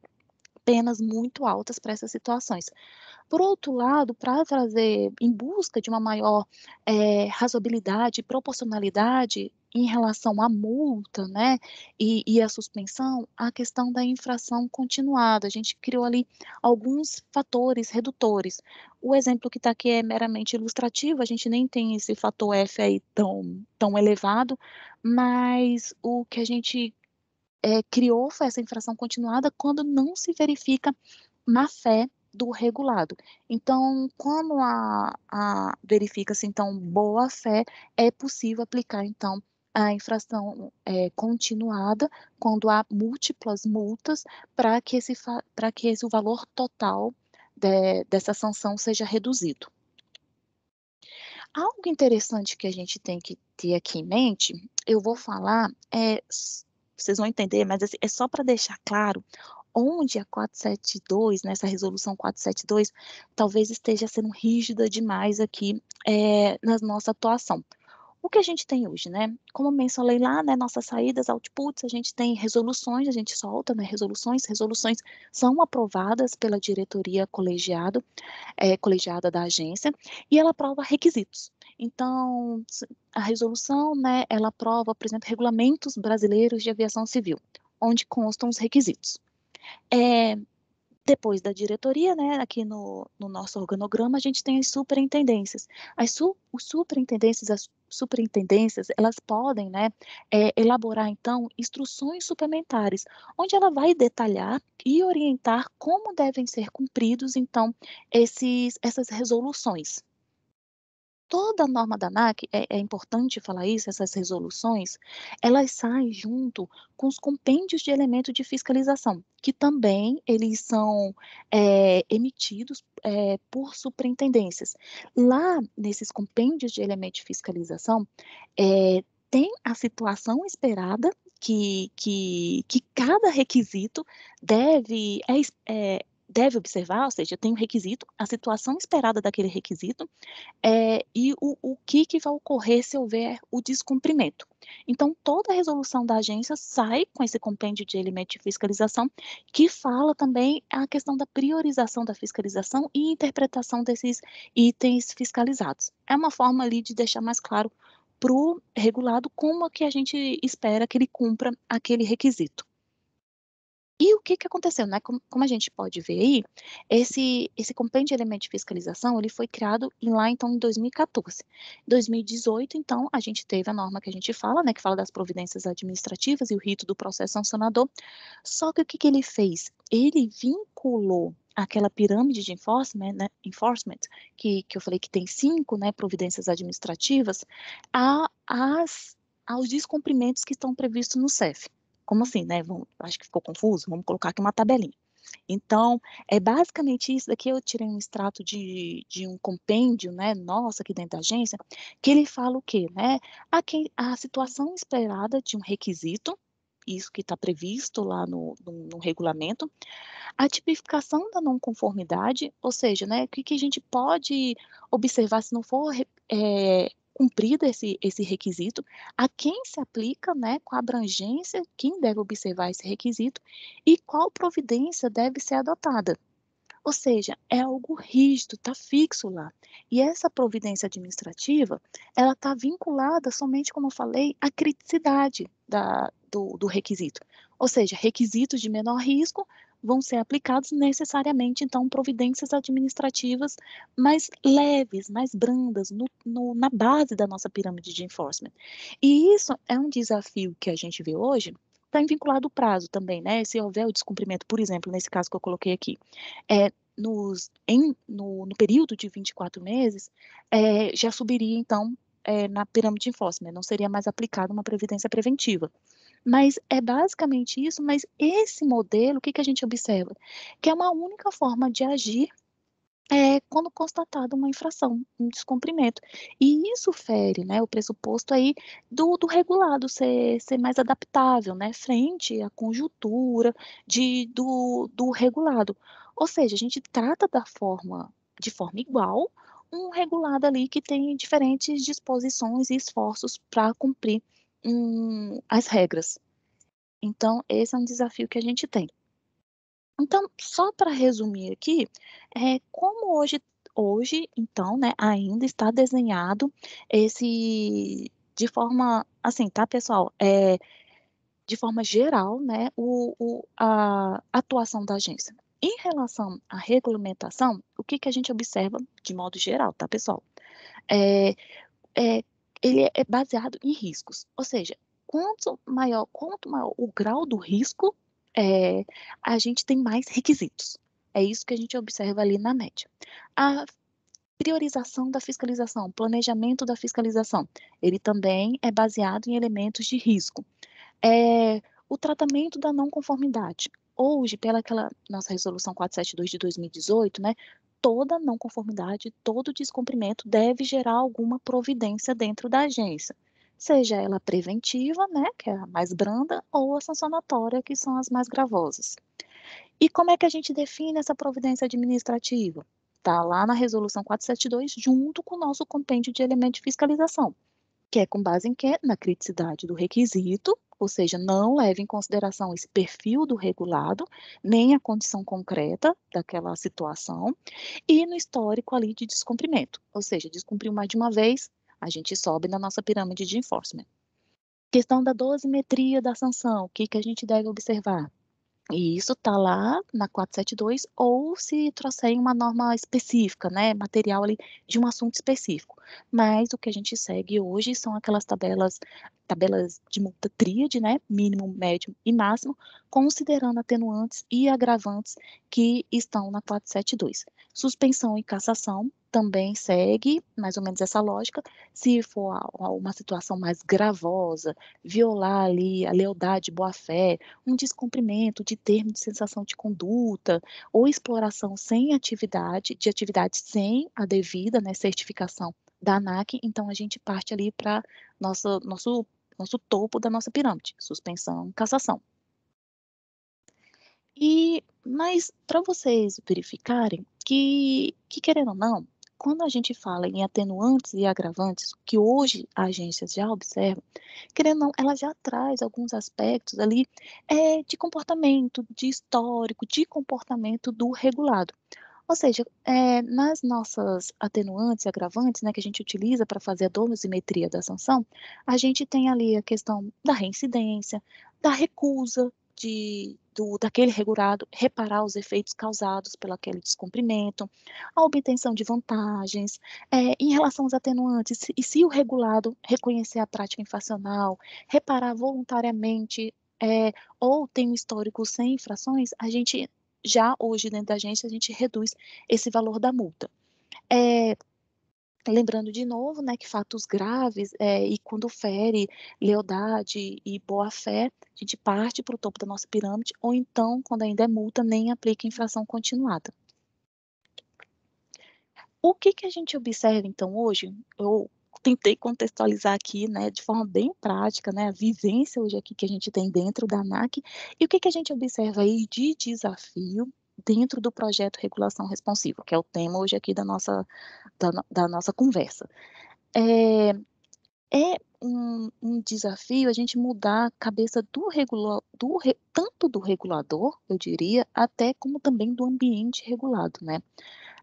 penas muito altas para essas situações. Por outro lado, para trazer em busca de uma maior é, razoabilidade e proporcionalidade em relação à multa, né, e, e à suspensão, a questão da infração continuada. A gente criou ali alguns fatores redutores. O exemplo que está aqui é meramente ilustrativo, a gente nem tem esse fator F aí tão, tão elevado, mas o que a gente é, criou foi essa infração continuada quando não se verifica má fé do regulado. Então, como a, a verifica-se então boa fé, é possível aplicar então a infração é, continuada quando há múltiplas multas para que, esse, que esse, o valor total de, dessa sanção seja reduzido. Algo interessante que a gente tem que ter aqui em mente, eu vou falar, é, vocês vão entender, mas assim, é só para deixar claro onde a 472, nessa resolução 472, talvez esteja sendo rígida demais aqui é, na nossa atuação o que a gente tem hoje, né? Como mencionei lá, né, nossas saídas, outputs, a gente tem resoluções, a gente solta né, resoluções, resoluções são aprovadas pela diretoria colegiado, é, colegiada da agência, e ela aprova requisitos. Então, a resolução, né, ela aprova, por exemplo, regulamentos brasileiros de aviação civil, onde constam os requisitos. É, depois da diretoria, né, aqui no, no nosso organograma, a gente tem as superintendências. As su, superintendências, as superintendências, elas podem né, é, elaborar, então, instruções suplementares, onde ela vai detalhar e orientar como devem ser cumpridos, então, esses, essas resoluções toda a norma da ANAC, é, é, importante falar isso, essas resoluções, elas saem junto com os compêndios de elemento de fiscalização, que também eles são é, emitidos é, por superintendências. Lá, nesses compêndios de elemento de fiscalização, é, tem a situação esperada que, que, que cada requisito deve é, é deve observar, ou seja, tem um requisito, a situação esperada daquele requisito é, e o, o que, que vai ocorrer se houver o descumprimento. Então, toda a resolução da agência sai com esse compêndio de elemento de fiscalização, que fala também a questão da priorização da fiscalização e interpretação desses itens fiscalizados. É uma forma ali de deixar mais claro para o regulado como é que a gente espera que ele cumpra aquele requisito. E o que, que aconteceu? Né? Como, como a gente pode ver aí, esse, esse compêndio de elementos de fiscalização ele foi criado em, lá então em 2014. Em 2018, então, a gente teve a norma que a gente fala, né, que fala das providências administrativas e o rito do processo sancionador. Só que o que, que ele fez? Ele vinculou aquela pirâmide de enforcement, né, enforcement que, que eu falei que tem cinco né, providências administrativas, a, as, aos descumprimentos que estão previstos no CEF. Como assim, né? Vamos, acho que ficou confuso, vamos colocar aqui uma tabelinha. Então, é basicamente isso daqui. Eu tirei um extrato de, de um compêndio, né, nosso aqui dentro da agência, que ele fala o quê, né? A, que, a situação esperada de um requisito, isso que está previsto lá no, no, no, regulamento, a tipificação da não conformidade, ou seja, né, o que, que a gente pode observar se não for é, cumprido esse, esse requisito, a quem se aplica, né, com a abrangência, quem deve observar esse requisito e qual providência deve ser adotada. Ou seja, é algo rígido, está fixo lá. E essa providência administrativa, ela está vinculada somente, como eu falei, à criticidade da, do, do requisito. Ou seja, requisitos de menor risco vão ser aplicados necessariamente, então, providências administrativas mais leves, mais brandas, no, no, na base da nossa pirâmide de enforcement. E isso é um desafio que a gente vê hoje, está vinculado ao prazo também, né? Se houver o descumprimento, por exemplo, nesse caso que eu coloquei aqui, é, nos, em, no, no, período de 24 meses, é, já subiria, então, é, na pirâmide de enforcement, não seria mais aplicada uma previdência preventiva. Mas é basicamente isso, mas esse modelo, o que, que a gente observa? Que é uma única forma de agir é, quando constatada uma infração, um descumprimento. E isso fere né, o pressuposto aí do, do regulado ser, ser mais adaptável né, frente à conjuntura de, do, do regulado. Ou seja, a gente trata da forma de forma igual um regulado ali que tem diferentes disposições e esforços para cumprir as regras. Então, esse é um desafio que a gente tem. Então, só para resumir aqui, é, como hoje, hoje, então, né, ainda está desenhado esse de forma assim, tá, pessoal? É, de forma geral, né, o, o, a atuação da agência. Em relação à regulamentação, o que, que a gente observa de modo geral, tá, pessoal? É, é ele é, é baseado em riscos, ou seja, quanto maior, quanto maior o grau do risco, é, a gente tem mais requisitos. É isso que a gente observa ali na média. A priorização da fiscalização, planejamento da fiscalização, ele também é baseado em elementos de risco. É, o tratamento da não conformidade. Hoje, pela nossa resolução 472 de 2018, né, toda não conformidade, todo descumprimento deve gerar alguma providência dentro da agência, seja ela preventiva, né, que é a mais branda, ou a sancionatória, que são as mais gravosas. E como é que a gente define essa providência administrativa? Está lá na resolução 472, junto com o nosso compêndio de elemento de fiscalização, que é com base em quê? Na criticidade do requisito, ou seja, não leva em consideração esse perfil do regulado, nem a condição concreta daquela situação, e no histórico ali de descumprimento, ou seja, descumpriu mais de uma vez, a gente sobe na nossa pirâmide de enforcement. Questão da dosimetria da sanção, o que, que a gente deve observar? E isso está lá na 472, ou se trouxerem uma norma específica, né, material ali de um assunto específico. Mas o que a gente segue hoje são aquelas tabelas, tabelas de multa tríade, né, mínimo, médio e máximo, considerando atenuantes e agravantes que estão na 472. Suspensão e cassação, também segue mais ou menos essa lógica. Se for uma situação mais gravosa, violar ali a lealdade, boa-fé, um descumprimento de termo de sensação de conduta ou exploração sem atividade, de atividade sem a devida né, certificação da ANAC, então a gente parte ali para nosso, nosso, nosso topo da nossa pirâmide, suspensão, cassação. E, mas para vocês verificarem que, que, querendo ou não, quando a gente fala em atenuantes e agravantes, que hoje a agência já observa, querendo ou não, ela já traz alguns aspectos ali é, de comportamento, de histórico, de comportamento do regulado. Ou seja, é, nas nossas atenuantes e agravantes, né, que a gente utiliza para fazer a domosimetria da sanção, a gente tem ali a questão da reincidência, da recusa de, do, daquele regulado reparar os efeitos causados pelo aquele descumprimento, a obtenção de vantagens, é, em relação aos atenuantes, e se o regulado reconhecer a prática infracional, reparar voluntariamente é, ou tem um histórico sem infrações, a gente já hoje dentro da agência, a gente reduz esse valor da multa. É, Lembrando de novo, né, que fatos graves é, e quando fere lealdade e boa-fé, a gente parte para o topo da nossa pirâmide, ou então, quando ainda é multa, nem aplica infração continuada. O que, que a gente observa, então, hoje? Eu tentei contextualizar aqui, né, de forma bem prática, né, a vivência hoje aqui que a gente tem dentro da ANAC, e o que, que a gente observa aí de desafio dentro do projeto Regulação Responsiva, que é o tema hoje aqui da nossa, da, da nossa conversa. É, é um, um, desafio a gente mudar a cabeça do, regulador, tanto do regulador, eu diria, até como também do ambiente regulado, né?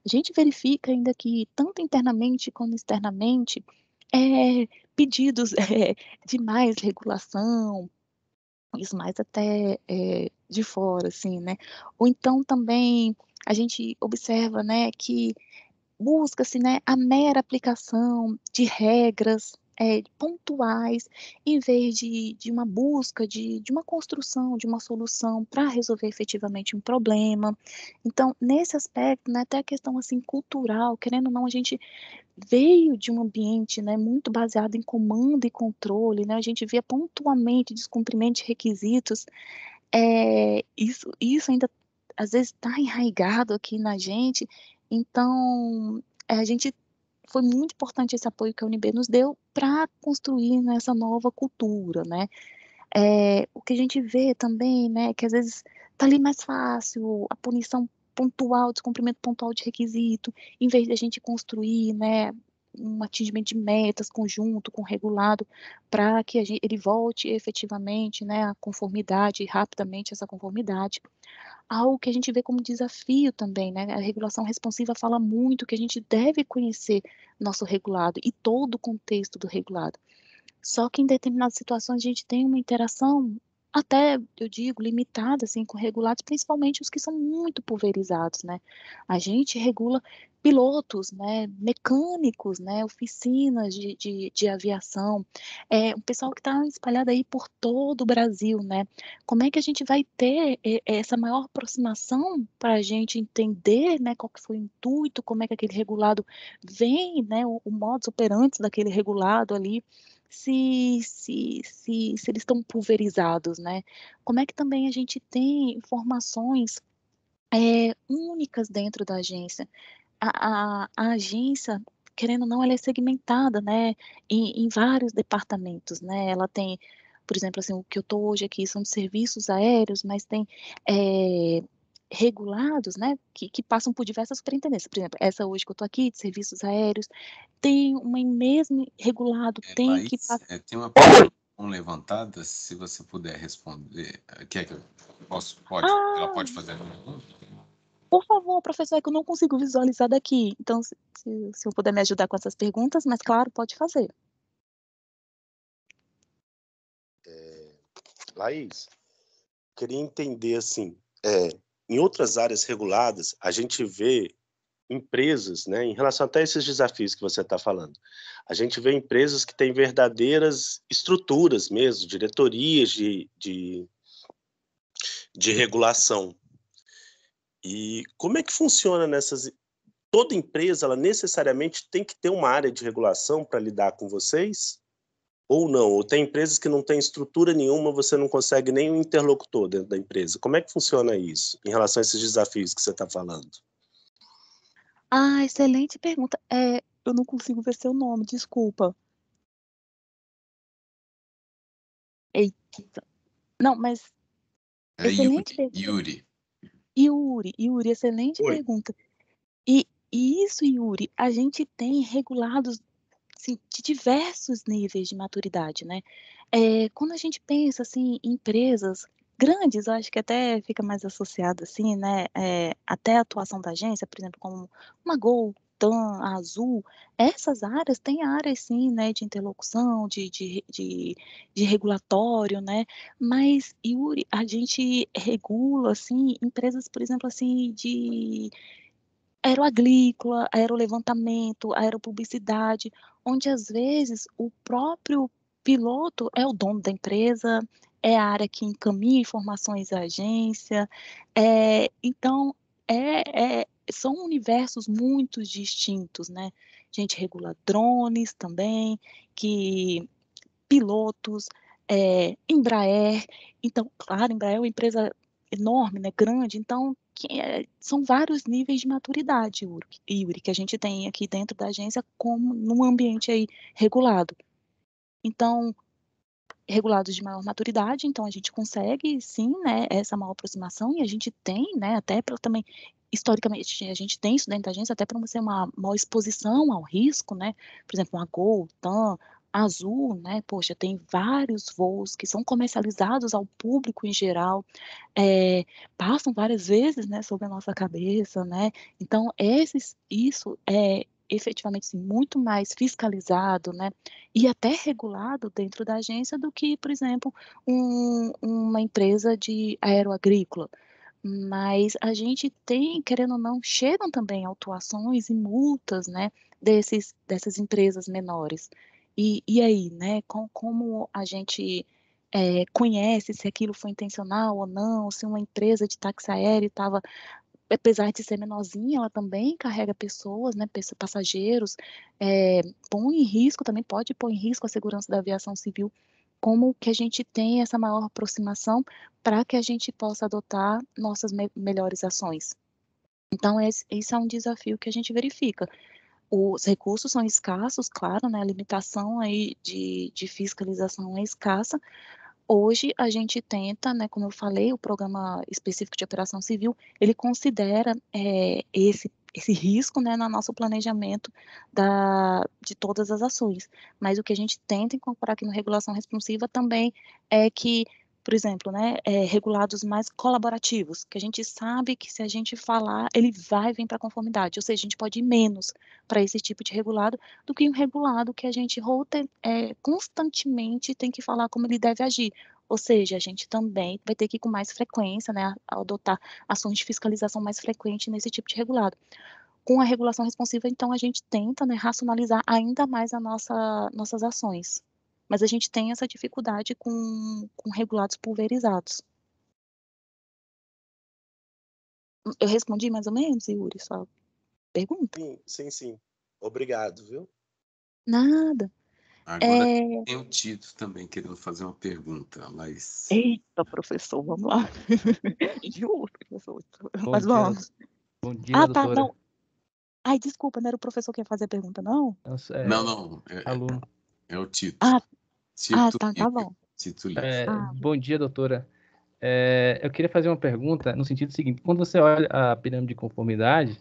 A gente verifica ainda que tanto internamente como externamente é, pedidos (laughs) é, de mais regulação, isso mais até é, de fora, assim, né? Ou então também a gente observa, né, que busca-se, né, a mera aplicação de regras, é, pontuais, em vez de, de uma busca, de, de uma construção, de uma solução para resolver efetivamente um problema. Então, nesse aspecto, né, até a questão assim, cultural, querendo ou não, a gente veio de um ambiente né, muito baseado em comando e controle, né, a gente via pontualmente descumprimento de requisitos, é, isso, isso ainda às vezes está enraizado aqui na gente, então é, a gente foi muito importante esse apoio que a UNB nos deu para construir né, essa nova cultura, né? É, o que a gente vê também, né, é que às vezes tá ali mais fácil a punição pontual, descumprimento pontual de requisito, em vez de a gente construir, né, um atingimento de metas conjunto com regulado para que gente, ele volte efetivamente né, à conformidade, rapidamente essa conformidade. Algo que a gente vê como desafio também, né? A regulação responsiva fala muito que a gente deve conhecer nosso regulado e todo o contexto do regulado. Só que em determinadas situações a gente tem uma interação até, eu digo, limitada, assim, com regulados, principalmente os que são muito pulverizados, né? A gente regula pilotos, né, mecânicos, né, oficinas de, de, de aviação, é, um pessoal que está espalhado aí por todo o Brasil, né? Como é que a gente vai ter é, essa maior aproximação para a gente entender, né, qual que foi o intuito, como é que aquele regulado vem, né, o, o modus operandi daquele regulado ali, se, se, se, se eles estão pulverizados, né? Como é que também a gente tem informações é, únicas dentro da agência? A, a, a agência querendo ou não, ela é segmentada, né, em, em, vários departamentos, né, ela tem, por exemplo, assim, o que eu estou hoje aqui são serviços aéreos, mas tem é, regulados, né, que, que, passam por diversas superintendências. Por exemplo, essa hoje que eu estou aqui, de serviços aéreos, tem uma mesmo regulado, é, tem é, Tem uma pergunta levantada, se você puder responder. Eh, Quer é que eu posso? Pode, ah, ela pode fazer a pergunta? Por favor, professor, é que eu não consigo visualizar daqui. Então, se, o senhor puder me ajudar com essas perguntas, mas claro, pode fazer. É, Laís, queria entender assim, é, em outras áreas reguladas, a gente vê empresas, né, em relação até a esses desafios que você está falando, a gente vê empresas que têm verdadeiras estruturas mesmo, diretorias de, de, de regulação. E como é que funciona nessas. Toda empresa, ela necessariamente tem que ter uma área de regulação para lidar com vocês? ou não? Ou tem empresas que não têm estrutura nenhuma, você não consegue nem um interlocutor dentro da empresa. Como é que funciona isso em relação a esses desafios que você está falando? Ah, excelente pergunta. É, eu não consigo ver seu nome, desculpa. Eita. Não, mas. É excelente Yuri, pergunta. Yuri. Yuri, Yuri, excelente Oi. pergunta. E, e isso, Yuri, a gente tem regulados assim, de diversos níveis de maturidade, né? É, quando a gente pensa assim, em empresas grandes, eu acho que até fica mais associado assim, né? É, até a atuação da agência, por exemplo, como uma Gol, Tan, Azul, essas áreas têm áreas sim, né, de interlocução, de, de, de, de, regulatório, né, mas Yuri, a gente regula, assim, empresas, por exemplo, assim, de aeroagrícola, aerolevantamento, aeropublicidade, onde às vezes o próprio piloto é o dono da empresa, é a área que encaminha informações à agência. É, então, é, é, são universos muito distintos, né? A gente regula drones também, que pilotos, é, Embraer. Então, claro, Embraer é uma empresa enorme, né? Grande. Então, que eh, são vários níveis de maturidade, Yuri, que a gente tem aqui dentro da agência como num ambiente aí regulado. Então, regulados de maior maturidade, então a gente consegue sim, né, essa maior aproximação e a gente tem, né, até para também historicamente a gente tem isso dentro da agência até para ser uma maior exposição ao risco, né? Por exemplo, uma Gol, TAM, Azul, né? Poxa, tem vários voos que são comercializados ao público em geral, é, passam várias vezes, né, sobre a nossa cabeça, né? Então, esses, isso é efetivamente assim, muito mais fiscalizado, né, e até regulado dentro da agência do que, por exemplo, um, uma empresa de aeroagrícola, mas a gente tem, querendo ou não, chegam também autuações e multas, né, desses, dessas empresas menores. E, e aí, né? Com, como a gente é, conhece se aquilo foi intencional ou não, se uma empresa de táxi aéreo estava apesar de ser menorzinha, ela também carrega pessoas, né, passageiros, é, põe em risco, também pode pôr em risco a segurança da aviação civil, como que a gente tem essa maior aproximação para que a gente possa adotar nossas me melhores ações. Então, esse, esse é um desafio que a gente verifica os recursos são escassos, claro, né? A limitação aí de, de fiscalização é escassa. Hoje a gente tenta, né, como eu falei, o programa específico de operação civil, ele considera é, esse esse risco né, no nosso planejamento da, de todas as ações. Mas o que a gente tenta incorporar aqui no Regulação Responsiva também é que por exemplo, né, é, regulados mais colaborativos, que a gente sabe que se a gente falar, ele vai vir para conformidade, ou seja, a gente pode ir menos para esse tipo de regulado do que um regulado que a gente é, constantemente tem que falar como ele deve agir. Ou seja, a gente também vai ter que ir com mais frequência, né, adotar ações de fiscalização mais frequente nesse tipo de regulado com a regulação responsiva, então a gente tenta né, racionalizar ainda mais a nossa, nossas ações. Mas a gente tem essa dificuldade com, com regulados pulverizados. Hum, eu respondi mais ou menos, Yuri, sua pergunta? Sim, sim, sim. Obrigado, viu? Nada. Agora é... tem o Tito também querendo fazer uma pergunta, mas. Eita, professor, vamos lá. Juro, (laughs) professor. Bom mas dia. vamos. Bom dia, ah, tá, doutora. tá, não. Ai, desculpa, não era o professor que ia fazer a pergunta, não? Nossa, é... Não, não. É, Aluno. É, é, o Tito. Ah, se ah, tá, tá bom. Se tu é, ah. Bom dia, doutora. É, eu queria fazer uma pergunta no sentido seguinte: quando você olha a pirâmide de conformidade,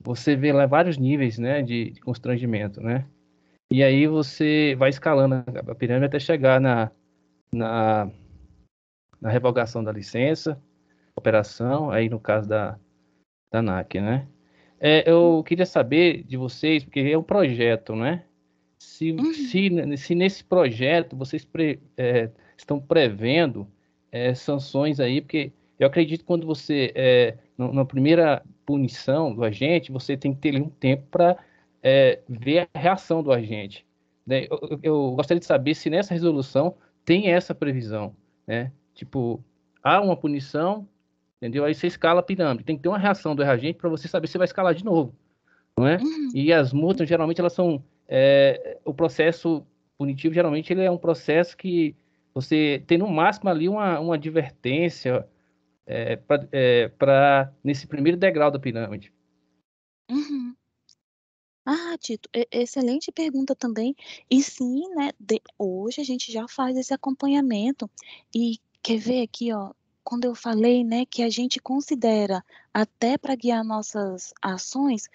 você vê lá vários níveis né, de, de constrangimento, né? E aí você vai escalando a pirâmide até chegar na, na, na revogação da licença, operação, aí no caso da, da NAC, né? É, eu queria saber de vocês, porque é um projeto, né? se, uhum. se, se, nesse projeto vocês pre, é, estão prevendo é, sanções aí, porque eu acredito que quando você, é, na primeira punição do agente, você tem que ter um tempo para é, ver a reação do agente. Né? Eu, eu, gostaria de saber se nessa resolução tem essa previsão, né? Tipo, há uma punição, entendeu? Aí você escala a pirâmide. Tem que ter uma reação do agente para você saber se vai escalar de novo, não é? Uhum. E as multas, geralmente, elas são é, o processo punitivo geralmente ele é um processo que você tem no máximo ali uma, uma advertência é, para é, nesse primeiro degrau da pirâmide. Uhum. Ah, Tito, excelente pergunta também. E sim, né? De, hoje a gente já faz esse acompanhamento e quer ver aqui, ó, quando eu falei, né, que a gente considera até para guiar nossas ações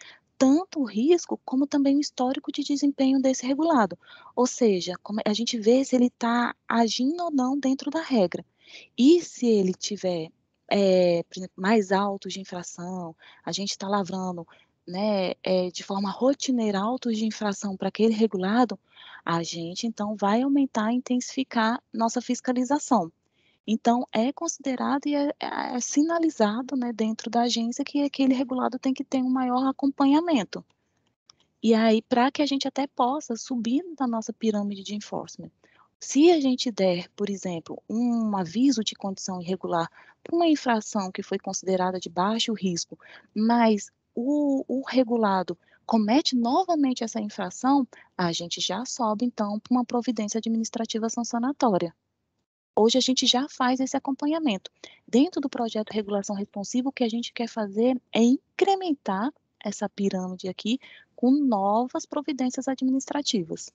tanto o risco como também o histórico de desempenho desse regulado. Ou seja, é, a gente vê se ele está agindo ou não dentro da regra. E se ele tiver, é, mais altos de infração, a gente está lavrando né, é, de forma rotineira autos de infração para aquele regulado, a gente então vai aumentar e intensificar nossa fiscalização. Então, é considerado e é, é sinalizado né, dentro da agência que aquele regulado tem que ter um maior acompanhamento. E aí, para que a gente até possa subir da nossa pirâmide de enforcement. Se a gente der, por exemplo, um aviso de condição irregular para uma infração que foi considerada de baixo risco, mas o, o regulado comete novamente essa infração, a gente já sobe, então, para uma providência administrativa sancionatória. Hoje a gente já faz esse acompanhamento. Dentro do projeto Regulação Responsiva, o que a gente quer fazer é incrementar essa pirâmide aqui com novas providências administrativas.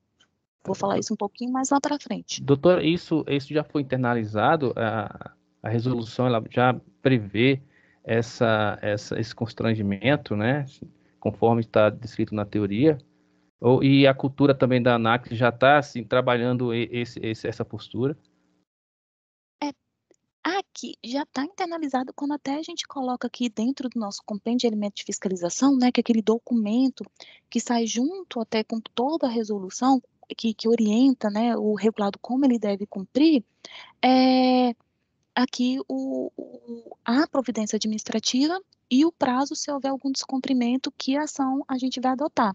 Vou falar isso um pouquinho mais lá para frente. Doutora, isso, isso já foi internalizado? A, a resolução ela já prevê essa, essa, esse constrangimento, né? conforme está descrito na teoria? Ou, e a cultura também da ANAC já está assim, trabalhando esse, esse, essa postura? que já está internalizado quando até a gente coloca aqui dentro do nosso compêndio de elementos de fiscalização, né, que é aquele documento que sai junto até com toda a resolução, que, que orienta né, o regulado como ele deve cumprir, é aqui o, o, a providência administrativa e o prazo se houver algum descumprimento, que ação a gente vai adotar.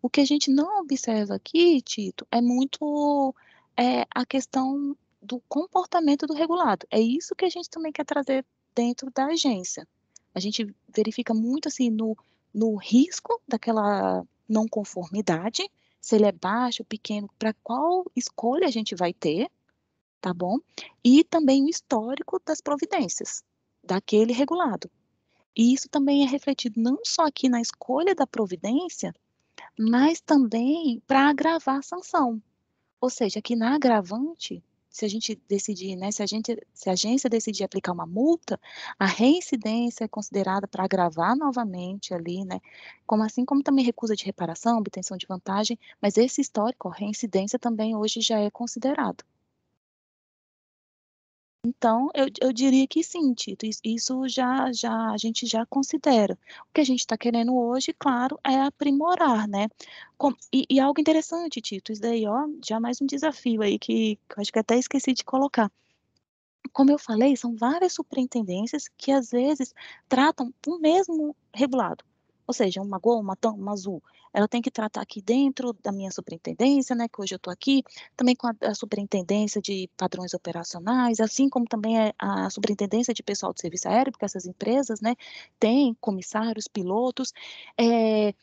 O que a gente não observa aqui, Tito, é muito é, a questão do comportamento do regulado. É isso que a gente também quer trazer dentro da agência. A gente verifica muito assim no, no risco daquela não conformidade, se ele é baixo, pequeno, para qual escolha a gente vai ter, tá bom? E também o histórico das providências daquele regulado. E isso também é refletido não só aqui na escolha da providência, mas também para agravar a sanção. Ou seja, aqui na agravante, se a gente decidir, né, se a, gente, se a agência decidir aplicar uma multa, a reincidência é considerada para agravar novamente ali, né, como assim como também recusa de reparação, obtenção de vantagem, mas esse histórico, a reincidência também hoje já é considerado. Então, eu, eu diria que sim, Tito. Isso já, já a gente já considera. O que a gente está querendo hoje, claro, é aprimorar, né? Com, e, e, algo interessante, Tito, isso daí, ó, já é mais um desafio aí que, que eu acho que até esqueci de colocar. Como eu falei, são várias superintendências que às vezes tratam o mesmo regulado, ou seja, uma gol, um Matão, um azul ela tem que tratar aqui dentro da minha superintendência, né, que hoje eu estou aqui, também com a, a, superintendência de padrões operacionais, assim como também a, é a superintendência de pessoal de serviço aéreo, porque essas empresas, né, têm comissários, pilotos, é,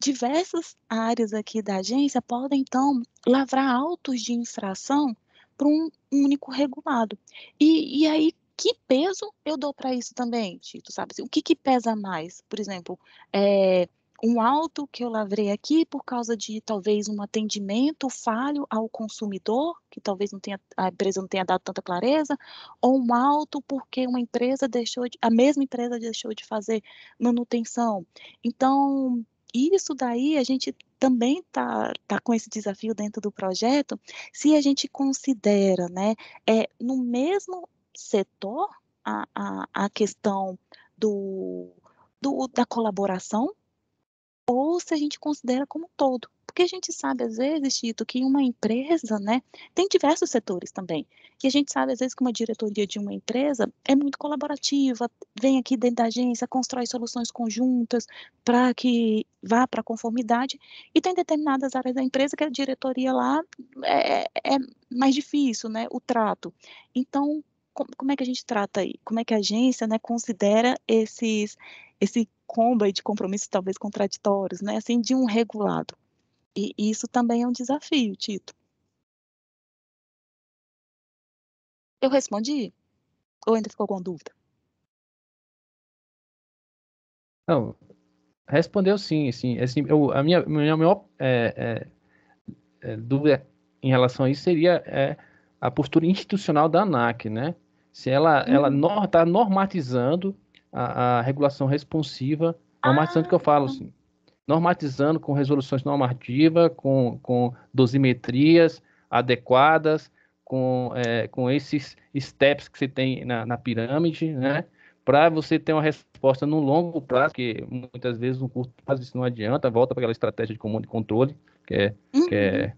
diversas áreas aqui da agência podem, então, lavrar autos de infração para um único regulado. E, e aí, que peso eu dou para isso também, Tito, sabe? O que, que pesa mais? Por exemplo, é, um alto que eu lavrei aqui por causa de talvez um atendimento falho ao consumidor, que talvez não tenha, a empresa não tenha dado tanta clareza, ou um alto porque uma empresa deixou de, a mesma empresa deixou de fazer manutenção. Então, isso daí a gente também está tá com esse desafio dentro do projeto, se a gente considera, né, é, no mesmo setor a, a, a questão do, do da colaboração ou se a gente considera como um todo. Porque a gente sabe, às vezes, Tito, que uma empresa, né, tem diversos setores também. E a gente sabe, às vezes, que uma diretoria de uma empresa é muito colaborativa, vem aqui dentro da agência, constrói soluções conjuntas para que vá para a conformidade. E tem determinadas áreas da empresa que a diretoria lá é, é, é mais difícil, né, o trato. Então, como é que a gente trata aí? Como é que a agência, né, considera esses, esse comba e de compromissos talvez contraditórios, né? Assim, de um regulado. E isso também é um desafio, Tito. Eu respondi? Ou ainda ficou com dúvida? Não, respondeu sim, sim. Assim, eu, a minha, minha maior é, é, é, dúvida em relação a isso seria é, a postura institucional da ANAC, né? Se ela, hum. ela está uhum. normatizando a, a regulação responsiva, normatizando é ah. que eu ah, falo, tá. assim, normatizando com resoluções normativas, com, com dosimetrias adequadas, com, é, com esses steps que você tem na, na pirâmide, né? Para você ter uma resposta no longo prazo, que muitas vezes no curto prazo isso não adianta, volta para aquela estratégia de comando e controle, que é, uhum. que é, uhum.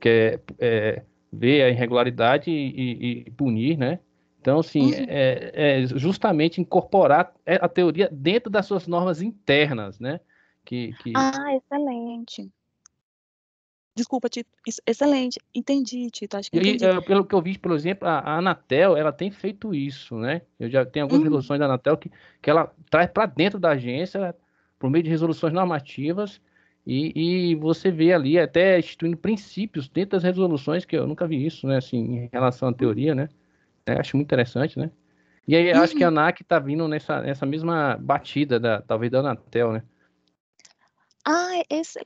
que é, é ver a irregularidade e, e, e punir, né? Então, assim, uhum. é, é, é justamente incorporar é, a teoria dentro das suas normas internas, né? Que, que... Ah, excelente. Desculpa, Tito. Excelente. Entendi, Tito. Acho que entendi. E, é, pelo que eu vi, por exemplo, a Anatel, ela tem feito isso, né? Eu já tenho algumas uhum. resoluções da Anatel que, que ela traz para dentro da agência, né? por meio de resoluções normativas, e, e você vê ali até instituindo princípios dentro das resoluções, que eu nunca vi isso, né? Assim, em relação à teoria, né? É, acho muito interessante, né? E aí, uhum. acho que a uhum. ANAC tá vindo nessa, nessa mesma batida, da, talvez da Anatel, né? Ah,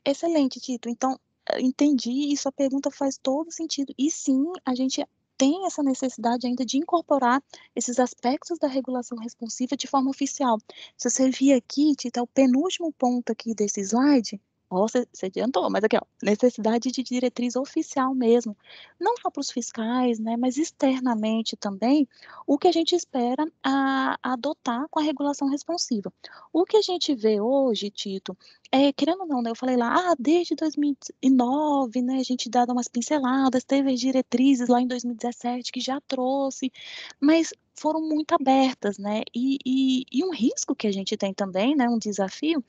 excelente, Tito. Então, eh, entendi, e sua pergunta faz todo sentido. E sim, a gente tem essa necessidade ainda de incorporar esses aspectos da regulação responsiva de forma oficial. Se você vir aqui, Tito, é o penúltimo ponto aqui desse slide, nossa, você adiantou, mas aqui, ó, necessidade de diretriz oficial mesmo, não só para os fiscais, né, mas externamente também, o que a gente espera a, a adotar com a regulação responsiva. O que a gente vê hoje, Tito, é, querendo ou não, né, eu falei lá, ah, desde 2009, né, a gente dá umas pinceladas, teve as diretrizes lá em 2017 que já trouxe, mas foram muito abertas, né, e, e, e um risco que a gente tem também, né, um desafio,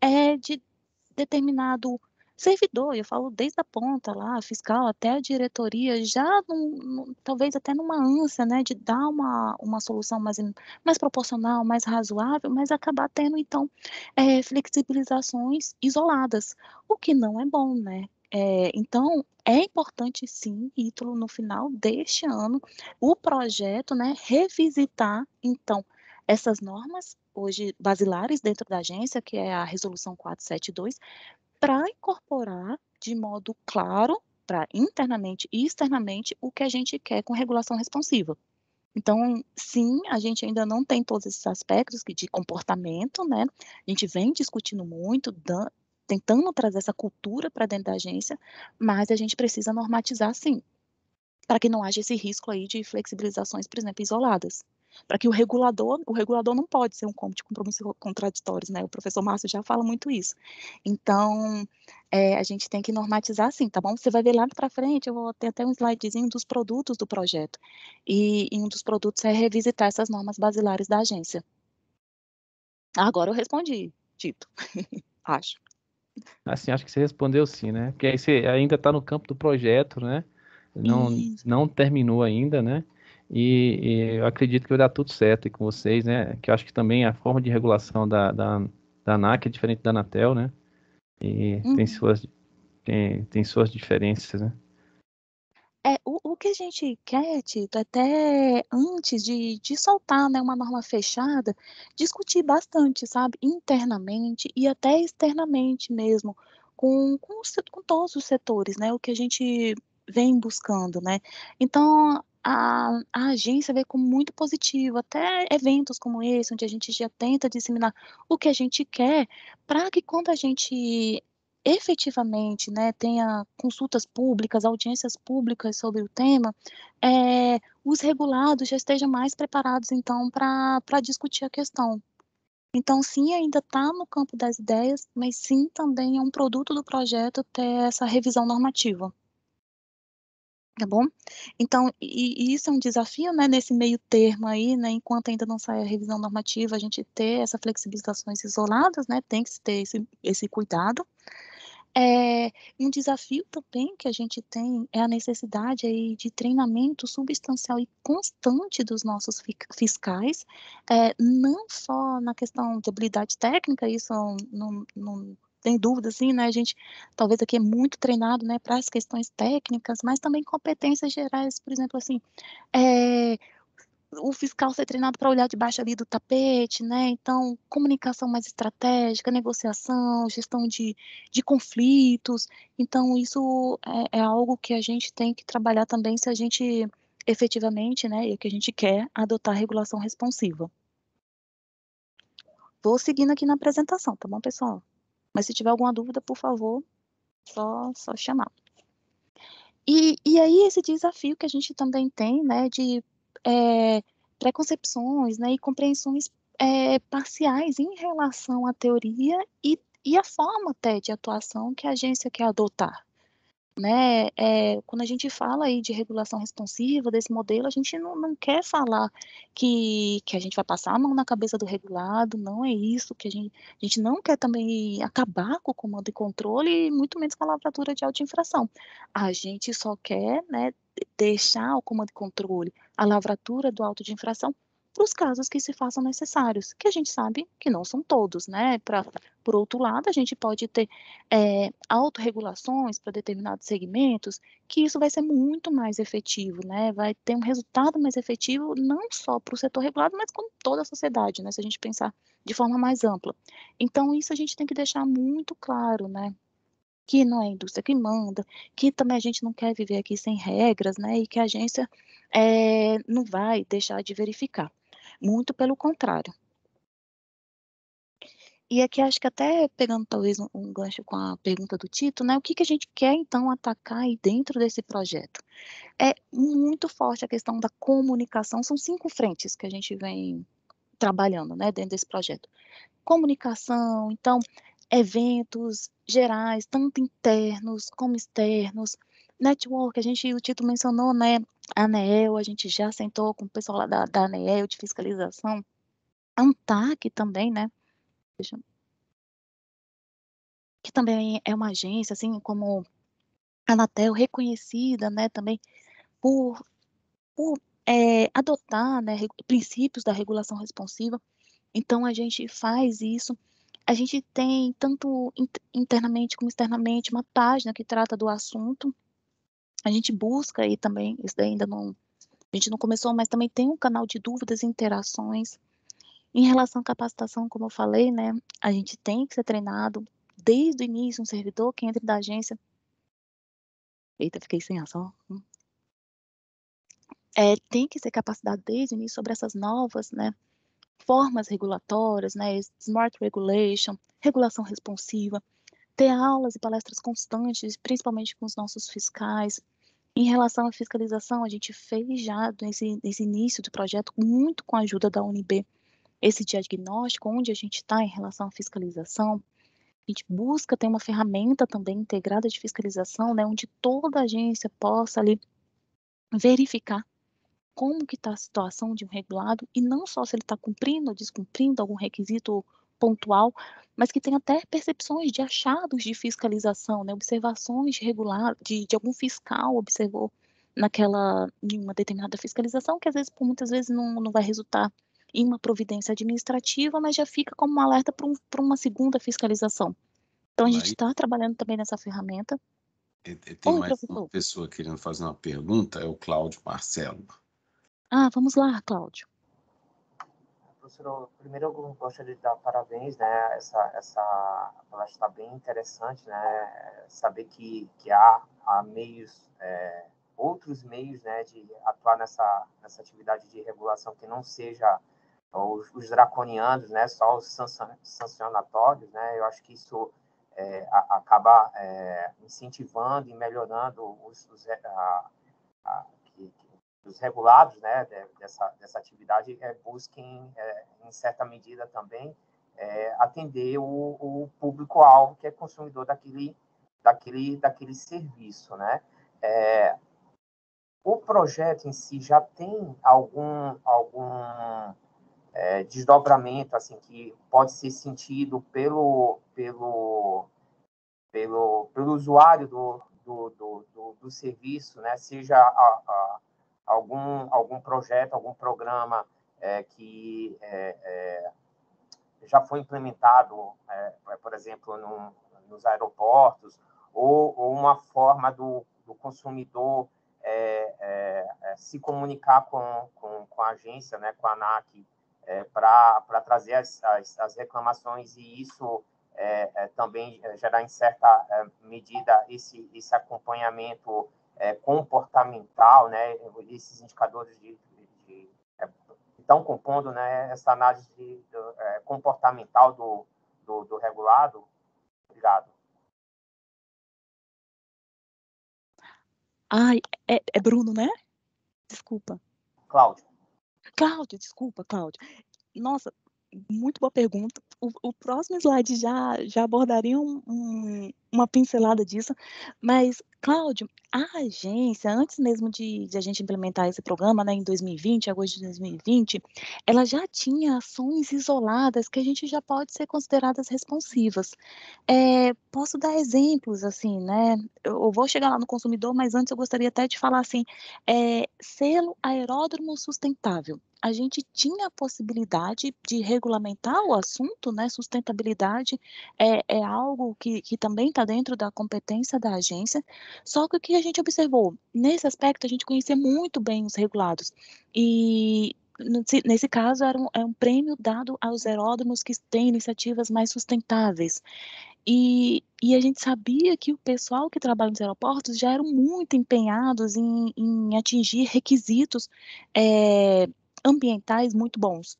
é de determinado servidor, eu falo desde a ponta lá, fiscal até a diretoria, já num, num, talvez até numa ânsia, né, de dar uma, uma solução mais, mais proporcional, mais razoável, mas acabar tendo, então, é, flexibilizações isoladas, o que não é bom, né? É, então, é importante sim, Ítalo, no final deste ano, o projeto, né, revisitar, então, essas normas hoje basilares dentro da agência, que é a resolução 472, para incorporar de modo claro, para internamente e externamente, o que a gente quer com regulação responsiva. Então, sim, a gente ainda não tem todos esses aspectos de comportamento, né? A gente vem discutindo muito, tentando trazer essa cultura para dentro da agência, mas a gente precisa normatizar, sim, para que não haja esse risco aí de flexibilizações, por exemplo, isoladas para que o regulador, o regulador não pode ser um combo de compromissos contraditórios, né? O professor Márcio já fala muito isso. Então, é, a gente tem que normatizar assim, tá bom? Você vai ver lá para frente, eu vou ter até um slidezinho dos produtos do projeto. E, e um dos produtos é revisitar essas normas basilares da agência. Agora eu respondi, Tito. (laughs) acho. Assim, acho que você respondeu sim, né? Porque aí você ainda está no campo do projeto, né? Não, não terminou ainda, né? E, e, eu acredito que vai dar tudo certo com vocês, né? Que eu acho que também a forma de regulação da, da, da ANAC é diferente da Anatel, né? E uhum. tem, suas, tem, tem suas diferenças, né? É, o, o que a gente quer, Tito, até antes de, de soltar né, uma norma fechada, discutir bastante, sabe? Internamente e até externamente mesmo, com, com, com todos os setores, né? O que a gente vem buscando, né? Então, a, a, agência vê como muito positivo, até eventos como esse, onde a gente já tenta disseminar o que a gente quer, para que quando a gente efetivamente né, tenha consultas públicas, audiências públicas sobre o tema, é, os regulados já estejam mais preparados, então, para discutir a questão. Então, sim, ainda está no campo das ideias, mas sim também é um produto do projeto ter essa revisão normativa. Tá bom? Então, e, e isso é um desafio, né, nesse meio termo aí, né, enquanto ainda não sai a revisão normativa, a gente ter essas flexibilizações isoladas, né, tem que ter esse, esse cuidado. É, um desafio também que a gente tem é a necessidade aí de treinamento substancial e constante dos nossos fiscais, é, não só na questão de habilidade técnica, isso não, não, tem dúvida, assim, né? A gente talvez aqui é muito treinado, né, para as questões técnicas, mas também competências gerais, por exemplo, assim, é, o fiscal ser treinado para olhar debaixo ali do tapete, né? Então, comunicação mais estratégica, negociação, gestão de, de conflitos. Então, isso é, é algo que a gente tem que trabalhar também se a gente efetivamente, né, e que a gente quer adotar regulação responsiva. Vou seguindo aqui na apresentação, tá bom, pessoal? Mas se tiver alguma dúvida, por favor, só, só chamar. E, e aí esse desafio que a gente também tem, né, de é, preconcepções né, e compreensões é, parciais em relação à teoria e, e a forma até de atuação que a agência quer adotar. Né? É, quando a gente fala aí de regulação responsiva desse modelo, a gente não, não quer falar que, que a gente vai passar a mão na cabeça do regulado, não é isso, que a gente, a gente não quer também acabar com o comando e controle, e muito menos com a lavratura de infração A gente só quer né, deixar o comando e controle, a lavratura do auto de infração para os casos que se façam necessários, que a gente sabe que não são todos, né? Pra, por outro lado, a gente pode ter é, autorregulações para determinados segmentos, que isso vai ser muito mais efetivo, né? Vai ter um resultado mais efetivo, não só para o setor regulado, mas com toda a sociedade, né? Se a gente pensar de forma mais ampla. Então, isso a gente tem que deixar muito claro, né? que não é a indústria que manda, que também a gente não quer viver aqui sem regras, né? E que a agência é, não vai deixar de verificar muito pelo contrário. E aqui acho que até pegando talvez um, um, gancho com a pergunta do Tito, né? O que, que a gente quer então atacar aí dentro desse projeto? É muito forte a questão da comunicação. São cinco frentes que a gente vem trabalhando, né, dentro desse projeto. Comunicação, então, eventos gerais, tanto internos como externos. Network, a gente, o Tito mencionou, né, a ANEEL, a gente já sentou com o pessoal lá da, da ANEEL de fiscalização, ANTAC é também, né? Deixa... Que também é uma agência, assim como a Anatel, reconhecida, né, também por, por é, adotar né, princípios da regulação responsiva. Então, a gente faz isso. A gente tem, tanto internamente como externamente, uma página que trata do assunto, a gente busca aí também, isso ainda não, a gente não começou, mas também tem um canal de dúvidas e interações. Em relação à capacitação, como eu falei, né, a gente tem que ser treinado desde o início, um servidor que entra da agência. Eita, fiquei sem ação. É, tem que ser capacitado desde o início sobre essas novas, né, formas regulatórias, né, smart regulation, regulação responsiva, ter aulas e palestras constantes, principalmente com os nossos fiscais, em relação à fiscalização, a gente fez já nesse, nesse início do projeto, muito com a ajuda da UNB, esse diagnóstico, onde a gente está em relação à fiscalização. A gente busca ter uma ferramenta também integrada de fiscalização, né, onde toda agência possa ali verificar como que está a situação de um regulado e não só se ele está cumprindo ou descumprindo algum requisito pontual, mas que tem até percepções de achados de fiscalização, né? observações regular de, de algum fiscal observou naquela em uma determinada fiscalização que às vezes por muitas vezes não, não vai resultar em uma providência administrativa, mas já fica como um alerta para um, uma segunda fiscalização. Então a gente está trabalhando também nessa ferramenta. Outra tem Oi, mais professor. uma pessoa querendo fazer uma pergunta, é o Cláudio Marcelo. Ah, vamos lá, Cláudio professor, primeiro eu gostaria de dar parabéns, né? Essa, essa palestra está bem interessante, né? Saber que, que há, há meios, é, outros meios, né, de atuar nessa, nessa atividade de regulação que não seja os, os draconianos, né? Só os sancionatórios, né? Eu acho que isso é, a, acaba é, incentivando e melhorando os, os a, a, que, os regulados né, dessa, dessa atividade é, busquem, é, em certa medida também, é, atender o, o público-alvo que é consumidor daquele, daquele, daquele serviço. Né? É, o projeto em si já tem algum, algum é, desdobramento assim que pode ser sentido pelo, pelo, pelo, pelo usuário do, do, do, do, do serviço, né? seja a, a algum, algum projeto, algum programa é, que é, é já foi implementado, é, é, por exemplo, nos aeroportos, ou, ou, uma forma do, do consumidor se comunicar com, com, com, a agência, né, com a ANAC, para trazer as, as, as, reclamações e isso também gerar, em certa medida, esse, esse acompanhamento é, comportamental, né, esses indicadores de, de, de é, estão compondo né, essa análise de, é, comportamental do, do, do regulado? Obrigado. Ai, é, é Bruno, né? Desculpa. Cláudio. Cláudio, desculpa, Cláudio. Nossa, muito boa pergunta. O, o próximo slide já, já abordaria um, um uma pincelada disso. Mas, Cláudio, a agência, antes mesmo de, de, a gente implementar esse programa, né, em 2020, agosto de 2020, ela já tinha ações isoladas que a gente já pode ser consideradas responsivas. É, posso dar exemplos, assim, né? Eu vou chegar lá no consumidor, mas antes eu gostaria até de falar assim: é, selo aeródromo sustentável a gente tinha a possibilidade de regulamentar o assunto, né? Sustentabilidade é, é algo que, que também está Tá dentro da competência da agência. Só que o que a gente observou? Nesse aspecto, a gente conhecia muito bem os regulados. E nesse caso, era um, é um prêmio dado aos aeródromos que têm iniciativas mais sustentáveis. E, e, a gente sabia que o pessoal que trabalha nos aeroportos já eram muito empenhados em, em atingir requisitos é, ambientais muito bons.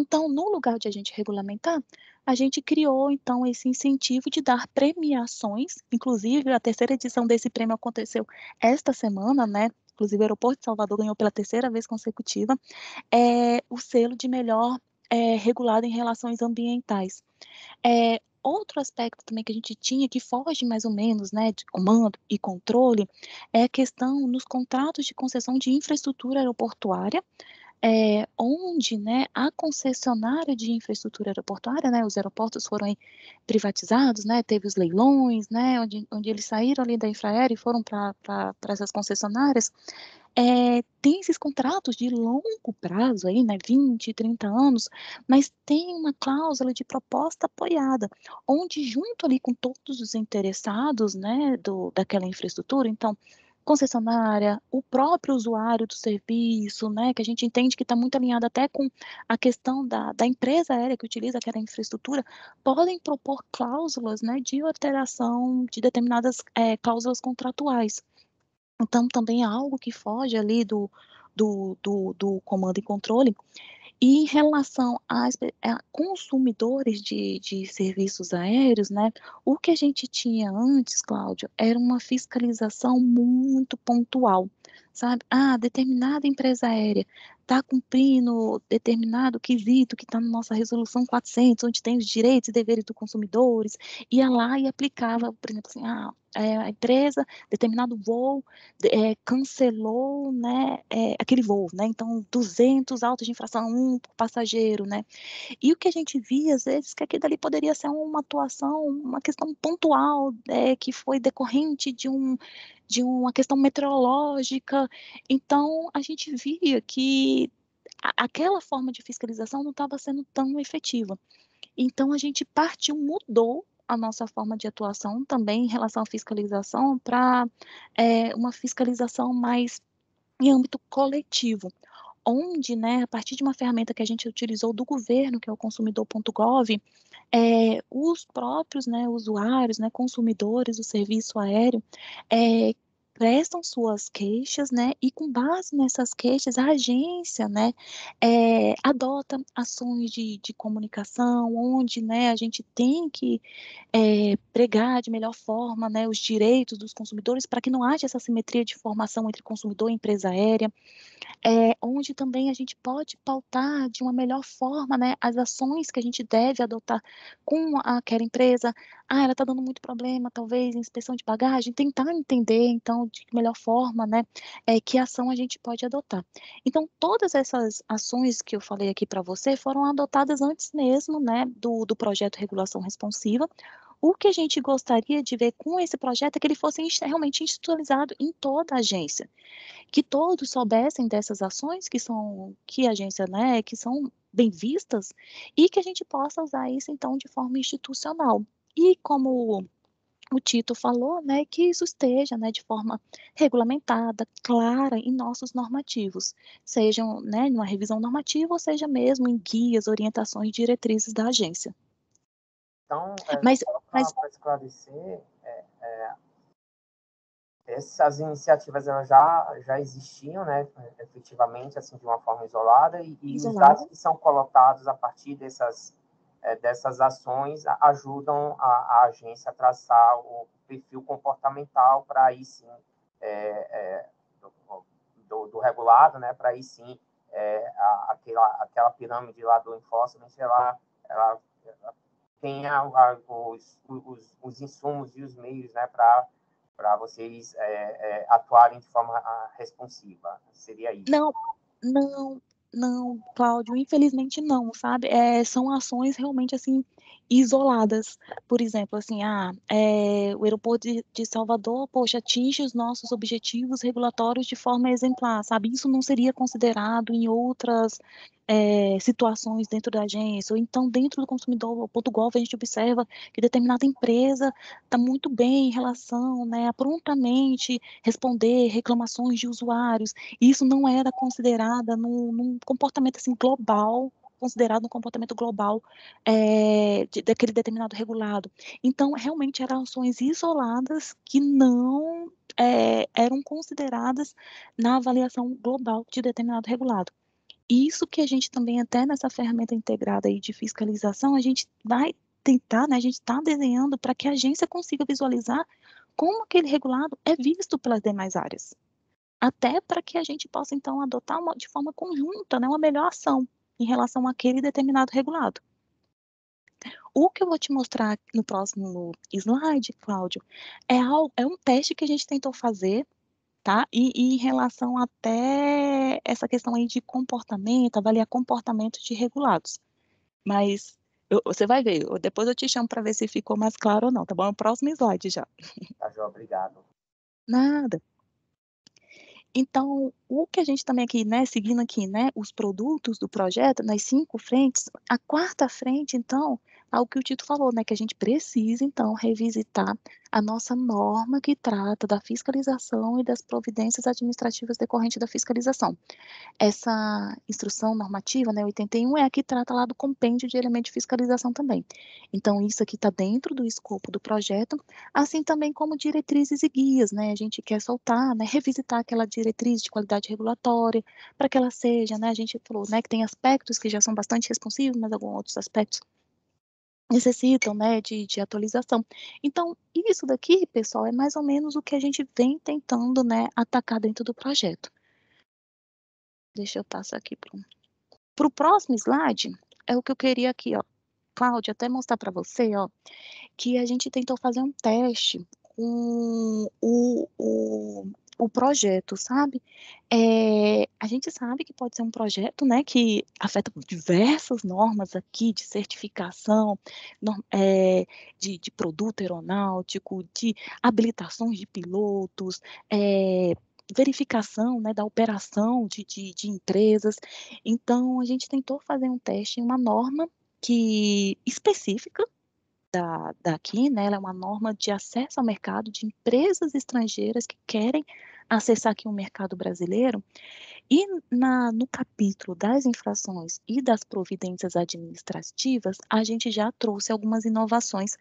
Então, no lugar de a gente regulamentar, a gente criou então esse incentivo de dar premiações, inclusive a terceira edição desse prêmio aconteceu esta semana, né? Inclusive o aeroporto de Salvador ganhou pela terceira vez consecutiva é, o selo de melhor é, regulado em relações ambientais. É, outro aspecto também que a gente tinha, que foge mais ou menos né, de comando e controle, é a questão nos contratos de concessão de infraestrutura aeroportuária, é, onde né, a concessionária de infraestrutura aeroportuária, né, os aeroportos foram privatizados, né, teve os leilões, né, onde, onde eles saíram ali da Infraero e foram para essas concessionárias, é, tem esses contratos de longo prazo, aí, né, 20, 30 anos, mas tem uma cláusula de proposta apoiada, onde junto ali com todos os interessados né, do, daquela infraestrutura, então, concessionária, o próprio usuário do serviço, né, que a gente entende que está muito alinhado até com a questão da, da empresa aérea que utiliza aquela infraestrutura, podem propor cláusulas né, de alteração de determinadas é, cláusulas contratuais. Então, também é algo que foge ali do, do, do, do comando e controle. E em relação a, eh, consumidores de, de serviços aéreos, né, o que a gente tinha antes, Cláudio, era uma fiscalização muito pontual sabe? Ah, determinada empresa aérea está cumprindo determinado quesito que está na nossa resolução 400, onde tem os direitos e deveres dos consumidores, ia lá e aplicava, por exemplo, assim, ah, é, a empresa, determinado voo, é, cancelou né, é, aquele voo, né? Então, 200 autos de infração, um por passageiro, né? E o que a gente via, às vezes, que aquilo ali poderia ser uma atuação, uma questão pontual, é, que foi decorrente de um de uma questão meteorológica. Então, a gente via que aquela forma de fiscalização não estava sendo tão efetiva. Então, a gente partiu, mudou a nossa forma de atuação também em relação à fiscalização para é, uma fiscalização mais em âmbito coletivo, onde, né, a partir de uma ferramenta que a gente utilizou do governo, que é o consumidor.gov, é, eh, os próprios né, usuários, né, consumidores do serviço aéreo, é, prestam suas queixas, né? E com base nessas queixas, a agência, né, é, adota ações de, de comunicação, onde, né, a gente tem que é, pregar de melhor forma, né, os direitos dos consumidores para que não haja essa simetria de formação entre consumidor e empresa aérea, é, onde também a gente pode pautar de uma melhor forma, né, as ações que a gente deve adotar com aquela empresa, ah, ela está dando muito problema, talvez, inspeção de bagagem, tentar entender, então, de que melhor forma, né, é, que ação a gente pode adotar. Então, todas essas ações que eu falei aqui para você foram adotadas antes mesmo, né, do, do projeto Regulação Responsiva, o que a gente gostaria de ver com esse projeto é que ele fosse realmente institucionalizado em toda a agência, que todos soubessem dessas ações que são que a agência, né, que são bem vistas e que a gente possa usar isso então de forma institucional. E como o Tito falou, né, que isso esteja, né, de forma regulamentada, clara em nossos normativos, sejam, né, numa revisão normativa ou seja mesmo em guias, orientações, diretrizes da agência. Então, é, mas, mas... para esclarecer, é, é, essas iniciativas elas já já existiam, né, efetivamente, assim, de uma forma isolada e, e os dados que são colocados a partir dessas é, dessas ações ajudam a, a, agência a traçar o perfil comportamental para aí sim é, é, do, do, do, regulado, né, para aí sim a, aquela, aquela pirâmide lá do enforcement, ela, ela, ela tenha os, os, os insumos e os meios né, para para vocês é, é, atuarem de forma ah, responsiva. Seria isso. Não, não, não, Cláudio, infelizmente não, sabe? É, são ações realmente assim isoladas. Por exemplo, assim, ah, é, o aeroporto de, Salvador, poxa, atinge os nossos objetivos regulatórios de forma exemplar, sabe? Isso não seria considerado em outras é, situações dentro da agência, ou então dentro do consumidor.gov a gente observa que determinada empresa está muito bem em relação né, a prontamente responder reclamações de usuários. Isso não era considerada num, num comportamento assim, global considerado um comportamento global é, de, daquele determinado regulado. Então, realmente eram ações isoladas que não é, eram consideradas na avaliação global de determinado regulado. isso que a gente também, até nessa ferramenta integrada aí de fiscalização, a gente vai tentar, né, a gente está desenhando para que a agência consiga visualizar como aquele regulado é visto pelas demais áreas. Até para que a gente possa, então, adotar uma, de forma conjunta né, uma melhor ação em relação àquele determinado regulado. O que eu vou te mostrar no próximo slide, Cláudio, é, algo, é um teste que a gente tentou fazer, tá? E, e, em relação até essa questão aí de comportamento, avaliar comportamento de regulados. Mas eu, você vai ver, eu, depois eu te chamo para ver se ficou mais claro ou não, tá bom? É o próximo slide já. Tá, João, obrigado. Nada. Então, o que a gente também aqui, né, seguindo aqui, né, os produtos do projeto, nas cinco frentes, a quarta frente, então, ao que o Tito falou, né, que a gente precisa, então, revisitar a nossa norma que trata da fiscalização e das providências administrativas decorrentes da fiscalização. Essa instrução normativa, né, 81, é a que trata lá do compêndio de elementos de fiscalização também. Então, isso aqui está dentro do escopo do projeto, assim também como diretrizes e guias, né, a gente quer soltar, né, revisitar aquela diretriz de qualidade regulatória, para que ela seja, né, a gente falou, né, que tem aspectos que já são bastante responsivos, mas alguns outros aspectos necessitam né, de, de atualização. Então, isso daqui, pessoal, é mais ou menos o que a gente vem tentando né, atacar dentro do projeto. Deixa eu passar aqui para o próximo slide, é o que eu queria aqui, ó. Cláudia, até mostrar para você, ó, que a gente tentou fazer um teste com um, o, o, o projeto, sabe? É, a gente sabe que pode ser um projeto, né, que afeta diversas normas aqui de certificação, é, de, de, produto aeronáutico, de habilitações de pilotos, é, verificação, né, da operação de, de, de empresas. Então, a gente tentou fazer um teste em uma norma que específica da, daqui, né, ela é uma norma de acesso ao mercado de empresas estrangeiras que querem acessar aqui o um mercado brasileiro. E na, no capítulo das infrações e das providências administrativas, a gente já trouxe algumas inovações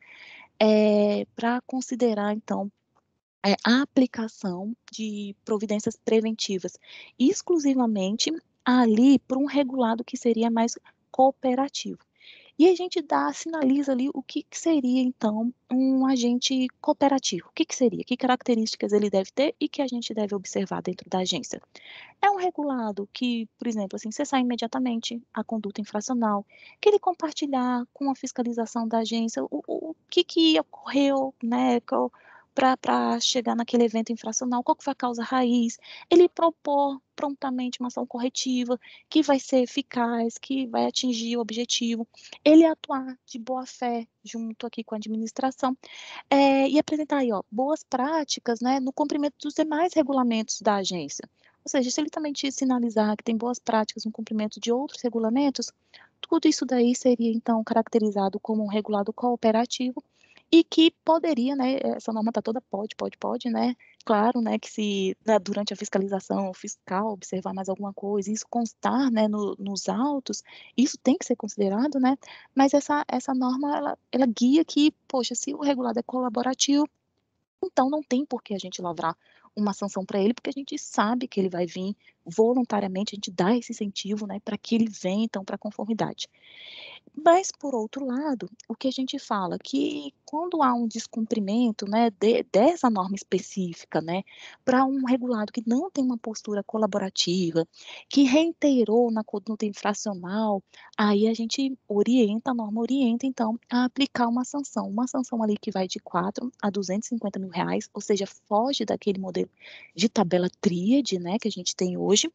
é, eh, para considerar, então, é, a aplicação de providências preventivas exclusivamente ali para um regulado que seria mais cooperativo. E a gente dá, sinaliza ali o que, que seria, então, um agente cooperativo. O que, que seria? Que características ele deve ter e que a gente deve observar dentro da agência? É um regulado que, por exemplo, assim, cessar imediatamente a conduta infracional, que ele compartilhar com a fiscalização da agência o, o, o que, que ocorreu, né? para chegar naquele evento infracional, qual que foi a causa raiz, ele propor prontamente uma ação corretiva, que vai ser eficaz, que vai atingir o objetivo. Ele atuar de boa fé junto aqui com a administração é, e apresentar aí, ó, boas práticas né, no cumprimento dos demais regulamentos da agência. Ou seja, se ele também te sinalizar que tem boas práticas no cumprimento de outros regulamentos, tudo isso daí seria então caracterizado como um regulado cooperativo e que poderia, né, essa norma está toda pode, pode, pode, né, claro, né, que se né, durante a fiscalização fiscal observar mais alguma coisa, isso constar, né, no, nos autos, isso tem que ser considerado, né, mas essa, essa norma, ela, ela guia que, poxa, se o regulado é colaborativo, então não tem por que a gente lavrar uma sanção para ele, porque a gente sabe que ele vai vir voluntariamente, a gente dá esse incentivo né, para que ele venha, então, para a conformidade. Mas, por outro lado, o que a gente fala que quando há um descumprimento né, de, dessa norma específica né, para um regulado que não tem uma postura colaborativa, que reiterou na conduta infracional, aí a gente orienta, a norma orienta, então, a aplicar uma sanção. Uma sanção ali que vai de 4 a 250 mil reais, ou seja, foge daquele modelo de tabela tríade né, que a gente tem hoje.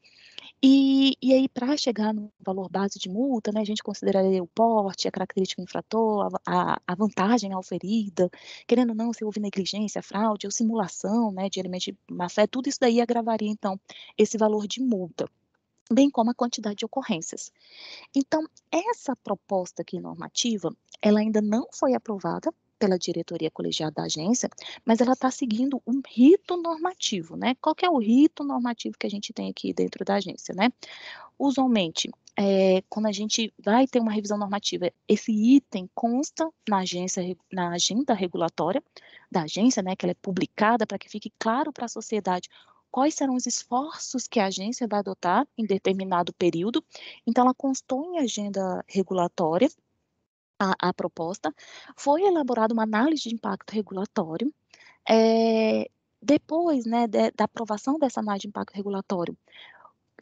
E, e aí, para chegar no valor base de multa, né, a gente consideraria o pó forte, a característica infrator, a, a vantagem oferida, querendo ou não, se houve negligência, fraude ou simulação né, de elemento de má-fé, tudo isso daí agravaria, então, esse valor de multa bem como a quantidade de ocorrências. Então, essa proposta aqui normativa, ela ainda não foi aprovada pela diretoria colegiada da agência, mas ela está seguindo um rito normativo, né? Qual que é o rito normativo que a gente tem aqui dentro da agência, né? Usualmente, é, quando a gente vai ter uma revisão normativa, esse item consta na agência, na agenda regulatória da agência, né, que ela é publicada para que fique claro para a sociedade quais serão os esforços que a agência vai adotar em determinado período. Então, ela constou em agenda regulatória a, a proposta, foi elaborada uma análise de impacto regulatório. É, depois né, de, da aprovação dessa análise de impacto regulatório,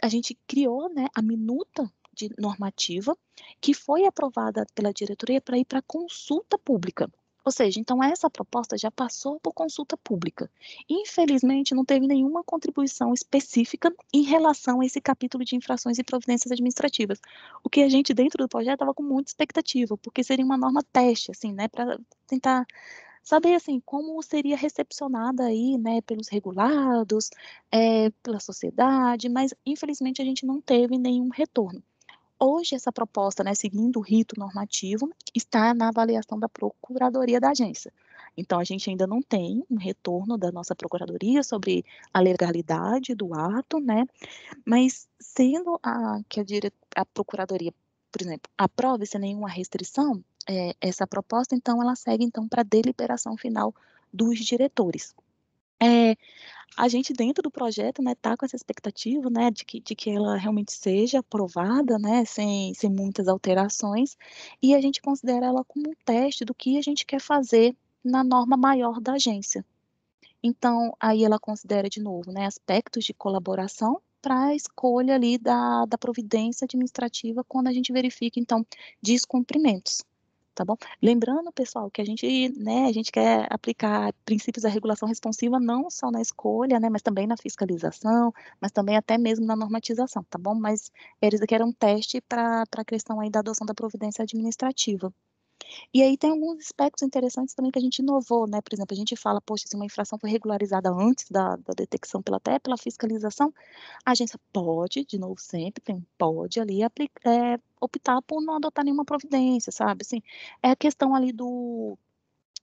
a gente criou né, a minuta de normativa que foi aprovada pela diretoria para ir para consulta pública. Ou seja, então essa proposta já passou por consulta pública. Infelizmente, não teve nenhuma contribuição específica em relação a esse capítulo de infrações e providências administrativas. O que a gente, dentro do projeto, estava com muita expectativa, porque seria uma norma teste, assim, né, para tentar saber assim como seria recepcionada aí, né, pelos regulados, é, pela sociedade, mas infelizmente a gente não teve nenhum retorno. Hoje, essa proposta, né, seguindo o rito normativo, está na avaliação da Procuradoria da agência. Então, a gente ainda não tem um retorno da nossa Procuradoria sobre a legalidade do ato, né? Mas, sendo a, que a, dire, a Procuradoria, por exemplo, aprove sem nenhuma restrição é, essa proposta, então ela segue então para a deliberação final dos diretores. É, a gente dentro do projeto, né, tá com essa expectativa, né, de que, de que ela realmente seja aprovada, né, sem, sem muitas alterações, e a gente considera ela como um teste do que a gente quer fazer na norma maior da agência. Então, aí ela considera de novo, né, aspectos de colaboração para a escolha ali da, da providência administrativa quando a gente verifica, então, descumprimentos tá bom? Lembrando, pessoal, que a gente, né, a gente quer aplicar princípios da regulação responsiva não só na escolha, né, mas também na fiscalização, mas também até mesmo na normatização, tá bom? Mas eles aqui era um teste para a questão aí da adoção da providência administrativa. E aí tem alguns aspectos interessantes também que a gente inovou, né? Por exemplo, a gente fala, poxa, se uma infração foi regularizada antes da, da detecção pela até pela fiscalização, a agência pode, de novo sempre, tem pode ali aplicar, é, optar por não adotar nenhuma providência, sabe? Assim, é a questão ali do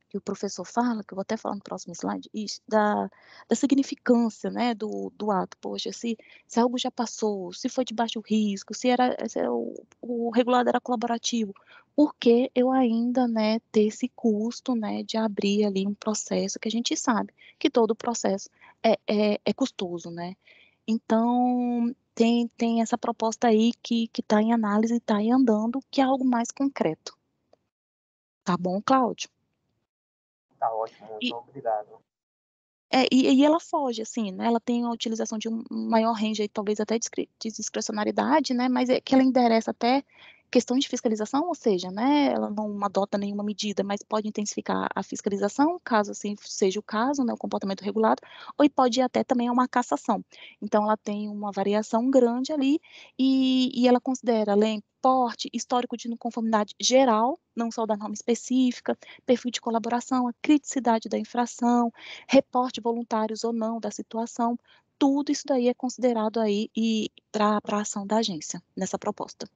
que o professor fala, que eu vou até falar no próximo slide, isso, da, da significância né, do, do ato. Poxa, se, se algo já passou, se foi de baixo risco, se, era, se é o, o regulado era colaborativo, porque eu ainda, né, ter esse custo, né, de abrir ali um processo que a gente sabe que todo processo é, é, é custoso, né? Então, tem, tem essa proposta aí que está em análise, está aí andando, que é algo mais concreto. Tá bom, Cláudio? Tá ótimo, muito obrigado. É, e, e, ela foge, assim, né? Ela tem a utilização de um maior range aí, talvez até de discrecionalidade né? Mas é que ela endereça até questões de fiscalização, ou seja, né, ela não adota nenhuma medida, mas pode intensificar a fiscalização, caso assim seja o caso, né, o comportamento regulado, ou pode ir até também a uma cassação. Então, ela tem uma variação grande ali e, e ela considera, além porte, histórico de conformidade geral, não só da norma específica, perfil de colaboração, a criticidade da infração, reporte voluntários ou não da situação, tudo isso daí é considerado aí e para a ação da agência nessa proposta.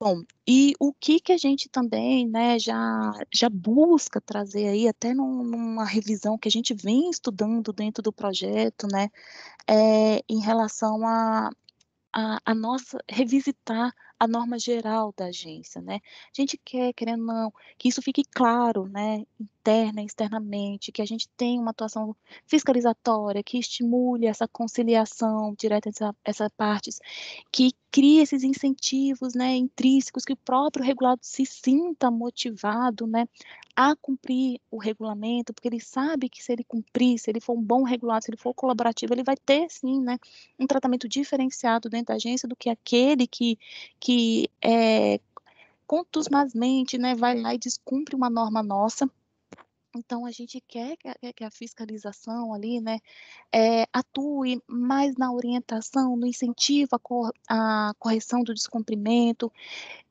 Bom, e o que que a gente também, né, já, já busca trazer aí, até numa revisão que a gente vem estudando dentro do projeto, né, é, em relação a, a, a nossa, revisitar a norma geral da agência, né? A gente quer, querendo ou não, que isso fique claro, né, interna e externamente, que a gente tenha uma atuação fiscalizatória, que estimule essa conciliação direta entre essas partes, que crie esses incentivos, né, intrínsecos, que o próprio regulado se sinta motivado, né, a cumprir o regulamento, porque ele sabe que se ele cumprir, se ele for um bom regulado, se ele for colaborativo, ele vai ter, sim, né, um tratamento diferenciado dentro da agência do que aquele que, que que é, contusmazmente né, vai lá e descumpre uma norma nossa, então, a gente quer que a, fiscalização ali, né, é, atue mais na orientação, no incentivo à, cor, à correção do descumprimento,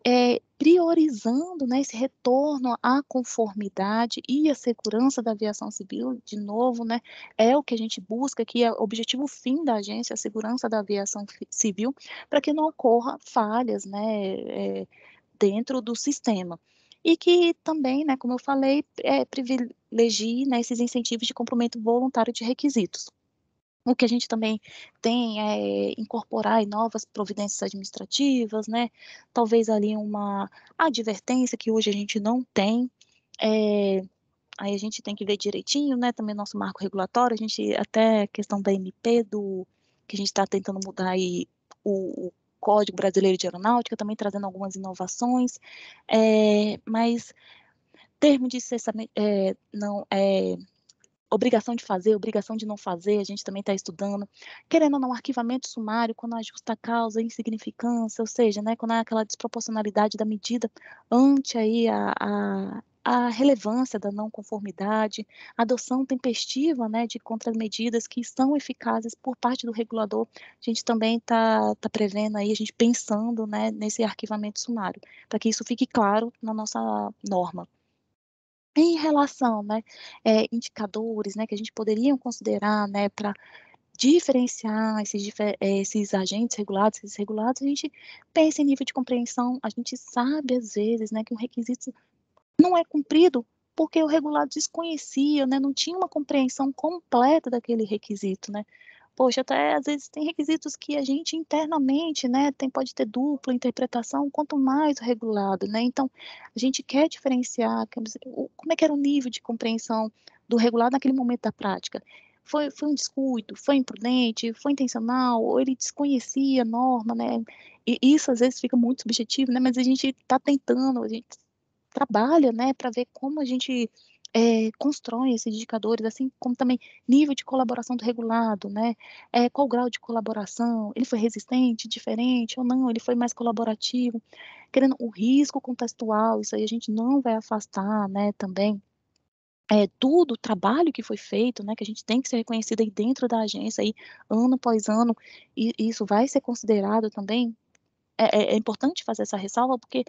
é, priorizando né, esse retorno à conformidade e à segurança da aviação civil, de novo, né, é o que a gente busca aqui, é o objetivo fim da agência, a segurança da aviação civil, para que não ocorra falhas, né, é, dentro do sistema e que também, né, como eu falei, é, privilegie né, esses incentivos de cumprimento voluntário de requisitos. O que a gente também tem é incorporar novas providências administrativas, né? Talvez ali uma advertência que hoje a gente não tem. É, aí a gente tem que ver direitinho, né? Também nosso marco regulatório, a gente até a questão da MP do que a gente está tentando mudar aí o, o Código Brasileiro de Aeronáutica, também trazendo algumas inovações, é, mas termo de é, não é obrigação de fazer, obrigação de não fazer, a gente também está estudando, querendo ou não, arquivamento sumário, quando há justa causa, insignificância, ou seja, né, quando há aquela desproporcionalidade da medida ante aí a, a a relevância da não conformidade, a adoção tempestiva né, de contramedidas que são eficazes por parte do regulador. A gente também está tá prevendo aí, a gente pensando né, nesse arquivamento sumário, para que isso fique claro na nossa norma. Em relação né, é, indicadores né, que a gente poderia considerar né, para diferenciar esses, é, esses, agentes regulados, esses regulados, a gente pensa em nível de compreensão, a gente sabe às vezes, né, que um requisito não é cumprido porque o regulado desconhecia, né, não tinha uma compreensão completa daquele requisito, né? Poxa, até às vezes tem requisitos que a gente internamente, né, tem pode ter dupla interpretação, quanto mais o regulado, né? Então, a gente quer diferenciar como é que era o nível de compreensão do regulado naquele momento da prática. Foi, foi um descuido, foi imprudente, foi intencional, ou ele desconhecia a norma, né? E isso às vezes fica muito subjetivo, né? Mas a gente está tentando, a gente trabalha, né, para ver como a gente é, constrói esses indicadores, assim como também nível de colaboração do regulado, né? É, qual o grau de colaboração? Ele foi resistente, diferente ou não? Ele foi mais colaborativo? Querendo o risco contextual, isso aí a gente não vai afastar, né? Também é, tudo o trabalho que foi feito, né, que a gente tem que ser reconhecido aí dentro da agência, aí, ano após ano, e, e isso vai ser considerado também é, é, é, importante fazer essa ressalva, porque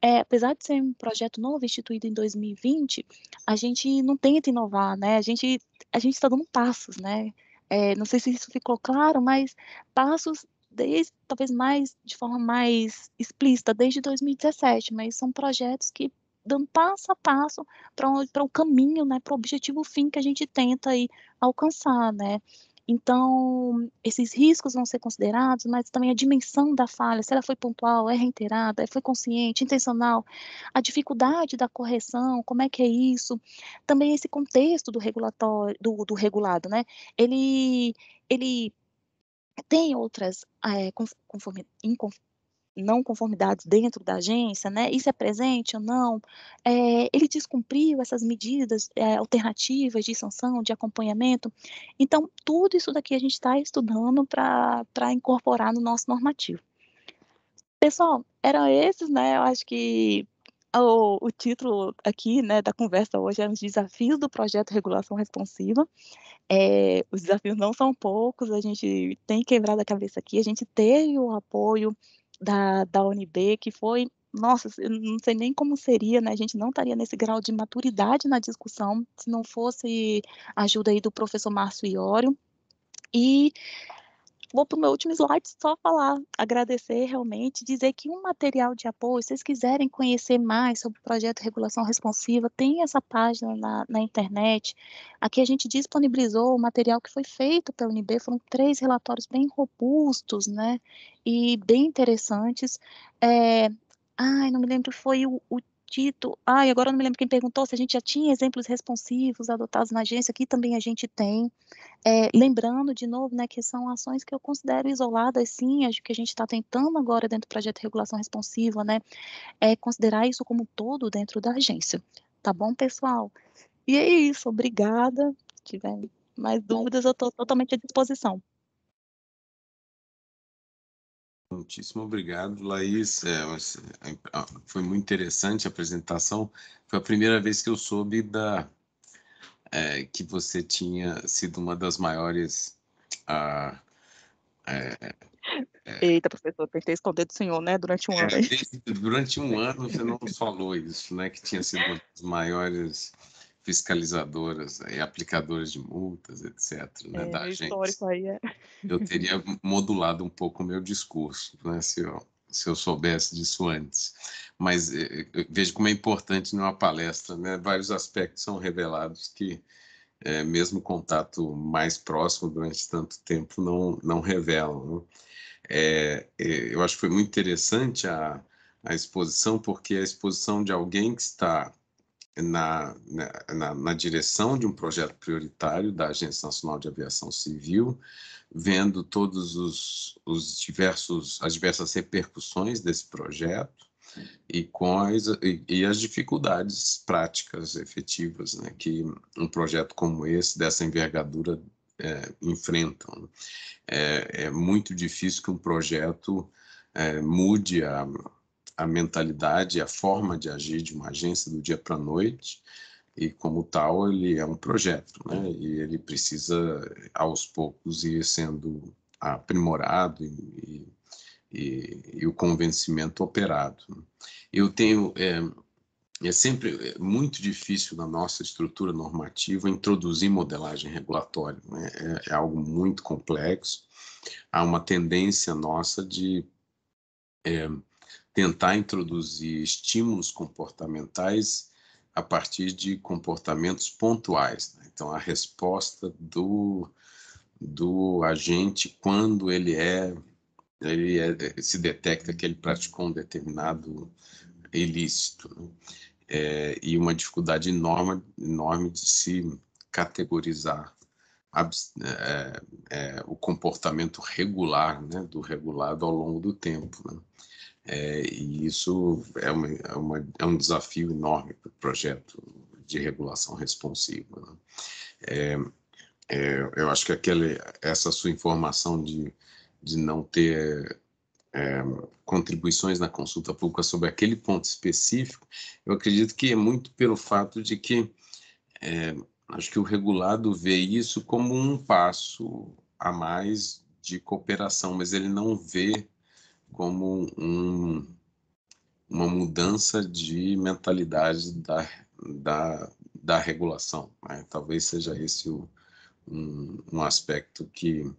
é, apesar de ser um projeto novo, instituído em 2020, a gente não tenta inovar, né? A gente a gente está dando passos, né? É, não sei se isso ficou claro, mas passos desde talvez mais de forma mais explícita desde 2017, mas são projetos que dão passo a passo para o um caminho, né, para o objetivo fim que a gente tenta aí alcançar, né? Então, esses riscos vão ser considerados, mas também a dimensão da falha, se ela foi pontual, é reiterada, é, foi consciente, intencional, a dificuldade da correção, como é que é isso, também esse contexto do regulatório, do, do regulado, né? Ele, ele tem outras é, não conformidades dentro da agência, né? Isso é presente ou não? É, ele descumpriu essas medidas é, alternativas de sanção, de acompanhamento. Então, tudo isso daqui a gente está estudando para incorporar no nosso normativo. Pessoal, eram esses, né? Eu acho que o, o, título aqui né, da conversa hoje é os desafios do projeto Regulação Responsiva. É, os desafios não são poucos, a gente tem quebrado a cabeça aqui, a gente teve o apoio da, da UNB, que foi, nossa, eu não sei nem como seria, né? A gente não estaria nesse grau de maturidade na discussão se não fosse a ajuda aí do professor Márcio Iório. E vou para o meu último slide só falar, agradecer realmente, dizer que um material de apoio, se vocês quiserem conhecer mais sobre o projeto Regulação Responsiva, tem essa página na, na internet. Aqui a gente disponibilizou o material que foi feito pela UNB, foram três relatórios bem robustos, né? E bem interessantes. É, ai, não me lembro, foi o, o dito, e agora não me lembro quem perguntou se a gente já tinha exemplos responsivos adotados na agência, que também a gente tem. É, lembrando, de novo, né, que são ações que eu considero isoladas, sim, acho que a gente está tentando agora dentro do projeto de regulação responsiva, né, é considerar isso como um todo dentro da agência. Tá bom, pessoal? E é isso, obrigada. Se tiver mais dúvidas, eu estou totalmente à disposição. Muitíssimo obrigado, Laís. É, é foi muito interessante a apresentação. Foi a primeira vez que eu soube da, é, que você tinha sido uma das maiores. É, é, Eita, professor, tentei esconder do senhor, né? Durante um é, ano. Durante um ano você não falou isso, né? Que tinha sido uma das maiores fiscalizadoras eh, e aplicadoras de multas, etc. Né, é, da histórico aí é. Eu (laughs) teria modulado um pouco o meu discurso, né, se eu, se eu soubesse disso antes. Mas eh, eh, vejo como é importante numa palestra, né, vários aspectos são revelados que é, mesmo contato mais próximo durante tanto tempo não, não revelam. Né? É, é eu acho que foi muito interessante a, a exposição, porque é a exposição de alguém que está na, né, na, na, direção de um projeto prioritário da Agência Nacional de Aviação Civil, vendo todos os, os diversos as diversas repercussões desse projeto e com as, e, e as dificuldades práticas efetivas né, que um projeto como esse dessa envergadura é, enfrentam. É, é muito difícil que um projeto é, mude a a mentalidade, a forma de agir de uma agência do dia para a noite, e como tal ele é um projeto, né? E ele precisa aos poucos ir sendo aprimorado e, e, e o convencimento operado. Eu tenho é, é sempre é muito difícil na nossa estrutura normativa introduzir modelagem regulatória, né? é, é algo muito complexo. Há uma tendência nossa de é, tentar introduzir estímulos comportamentais a partir de comportamentos pontuais. Né? Então, a resposta do, do agente quando ele é, ele é, se detecta que ele praticou um determinado ilícito. Né? É, e uma dificuldade enorme, enorme de se categorizar é, é, o comportamento regular né? do regulado ao longo do tempo. Né? É, e isso é, uma, é, uma, é, um desafio enorme para o projeto de regulação responsiva. Né? É, é, eu acho que aquele, essa sua informação de, de não ter é, contribuições na consulta pública sobre aquele ponto específico, eu acredito que é muito pelo fato de que é, acho que o regulado vê isso como um passo a mais de cooperação, mas ele não vê como um, uma mudança de mentalidade da, da, da regulação. Né? Talvez seja esse o, um, um aspecto que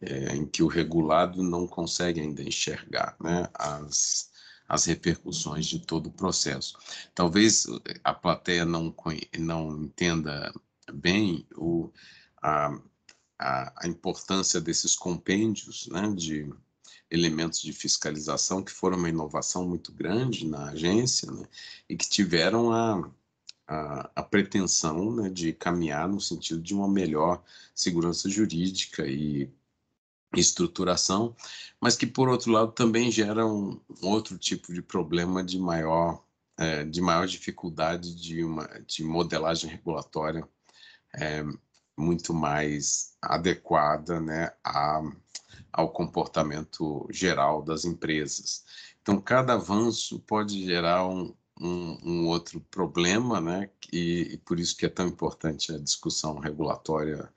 é, em que o regulado não consegue ainda enxergar né, as, as repercussões de todo o processo. Talvez a plateia não, não entenda bem o, a, a, a importância desses compêndios né, de, elementos de fiscalização, que foram uma inovação muito grande na agência, né, e que tiveram a, a, a pretensão né, de caminhar no sentido de uma melhor segurança jurídica e estruturação, mas que, por outro lado, também geram um outro tipo de problema de maior, é, de maior dificuldade de, uma, de modelagem regulatória é, muito mais adequada né, a, ao comportamento geral das empresas. Então, cada avanço pode gerar um, um, um outro problema, né, e, e, por isso que é tão importante a discussão regulatória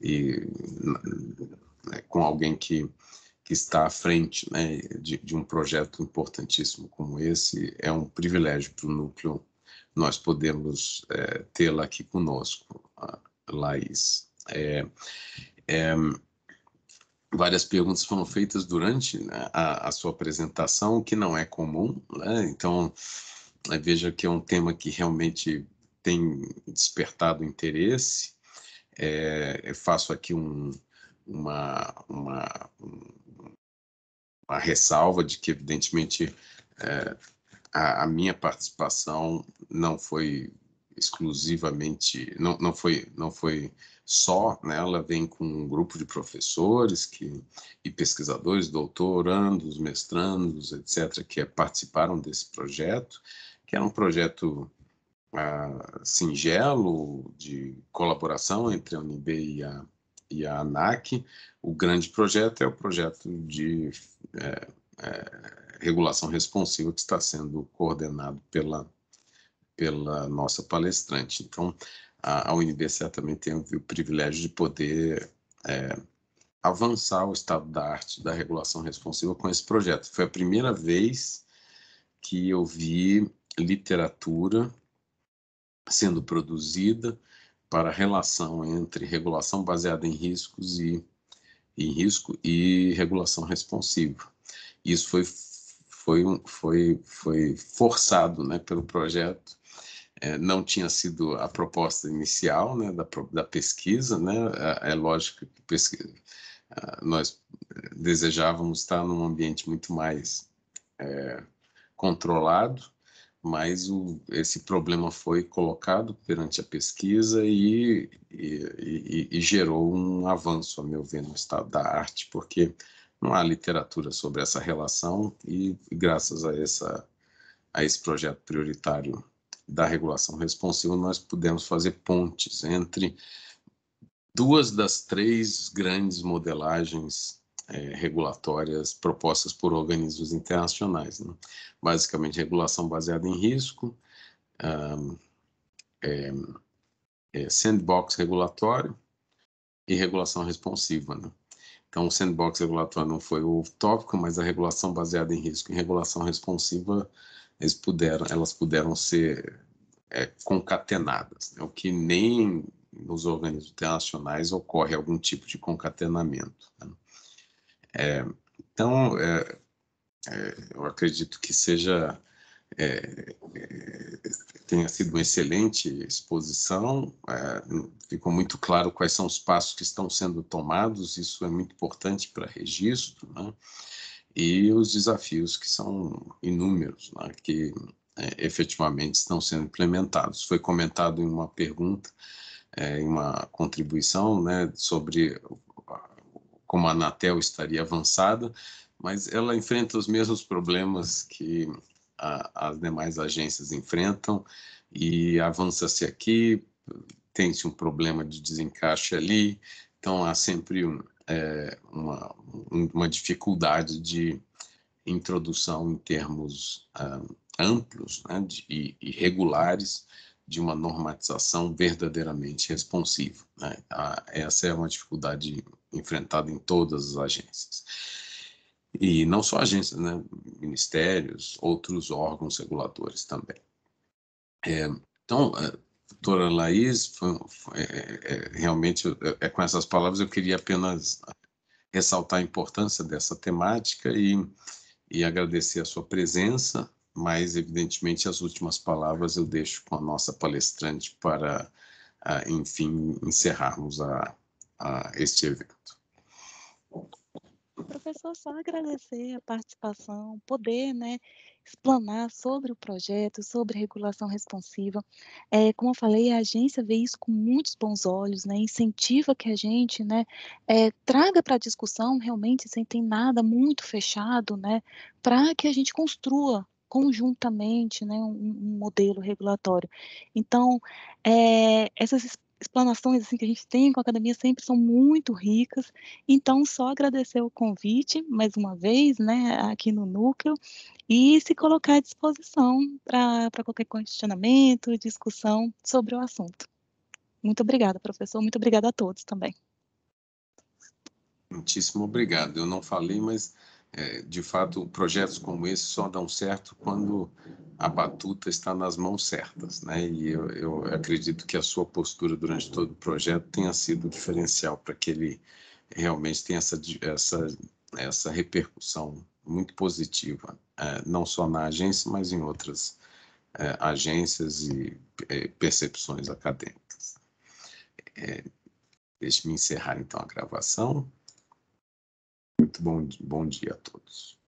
e né, com alguém que, que está à frente né, de, de um projeto importantíssimo como esse. É um privilégio para o núcleo nós podemos é, eh, tê-la aqui conosco. Laís. É, é, várias perguntas foram feitas durante né, a, a, sua apresentação, o que não é comum, né? então é, veja que é um tema que realmente tem despertado interesse. É, eu faço aqui um, uma, uma, uma ressalva de que, evidentemente, é, a, a, minha participação não foi exclusivamente, não, não, foi, não foi só, né? ela vem com um grupo de professores que, e pesquisadores, doutorandos, mestrandos, etc., que é, participaram desse projeto, que era um projeto ah, singelo de colaboração entre a UNB e a, e a ANAC. O grande projeto é o projeto de é, é, regulação responsiva que está sendo coordenado pela pela nossa palestrante. Então, a, a UNBCA também tem o privilégio de poder é, avançar o estado da arte da regulação responsiva com esse projeto. Foi a primeira vez que eu vi literatura sendo produzida para a relação entre regulação baseada em riscos e em risco e regulação responsiva. Isso foi foi, foi, foi forçado né, pelo projeto é, não tinha sido a proposta inicial né, da, da pesquisa. Né? É, é lógico que pesquisa, é, nós desejávamos estar num ambiente muito mais é, controlado, mas o, esse problema foi colocado perante a pesquisa e, e, e, e, gerou um avanço, a meu ver, no estado da arte, porque não há literatura sobre essa relação e, graças a, essa, a esse projeto prioritário da regulação responsiva, nós pudemos fazer pontes entre duas das três grandes modelagens é, regulatórias propostas por organismos internacionais. Né? Basicamente, regulação baseada em risco, um, é, é sandbox regulatório e regulação responsiva. Né? Então, o sandbox regulatório não foi o tópico, mas a regulação baseada em risco e regulação responsiva eles puderam, elas puderam ser é, concatenadas, né? o que nem nos organismos internacionais ocorre algum tipo de concatenamento. Né? É, então, é, é eu acredito que seja é, é, tenha sido uma excelente exposição. É, ficou muito claro quais são os passos que estão sendo tomados, isso é muito importante para registro. Né? e os desafios que são inúmeros, né, que é, efetivamente estão sendo implementados. Foi comentado em uma pergunta, é, em uma contribuição, né, sobre como a Anatel estaria avançada, mas ela enfrenta os mesmos problemas que a, as demais agências enfrentam e avança-se aqui, tem-se um problema de desencaixe ali, então há sempre um, é, uma, uma dificuldade de introdução em termos ah, amplos né, de, e regulares de uma normatização verdadeiramente responsiva. Né? essa é uma dificuldade enfrentada em todas as agências. E não só agências, né? ministérios, outros órgãos reguladores também. É, então, é, doutora Laís, foi, foi, é, é realmente é, é, com essas palavras eu queria apenas ressaltar a importância dessa temática e, e agradecer a sua presença, mas evidentemente as últimas palavras eu deixo com a nossa palestrante para, a, ah, enfim, encerrarmos a, a este evento. Professor, só agradecer a participação, poder, né, explanar sobre o projeto, sobre regulação responsiva. É, como eu falei, a agência vê isso com muitos bons olhos, né, incentiva que a gente né, é, traga para a discussão, realmente, sem ter nada muito fechado, né, para que a gente construa conjuntamente né, um, um modelo regulatório. Então, é, essas explanações assim que a gente tem com a academia sempre são muito ricas. Então, só agradecer o convite mais uma vez, né, aqui no núcleo e se colocar à disposição para qualquer questionamento, discussão sobre o assunto. Muito obrigada, professor. Muito obrigada a todos também. Muitíssimo obrigado. Eu não falei, mas é, de fato, projetos como esse só dão certo quando a batuta está nas mãos certas, né? E eu, eu acredito que a sua postura durante todo o projeto tenha sido diferencial para que ele realmente tenha essa, essa, essa repercussão muito positiva, é, não só na agência, mas em outras é, agências e é, percepções acadêmicas. É, deixe-me encerrar então a gravação. Muito bom, bom dia a todos.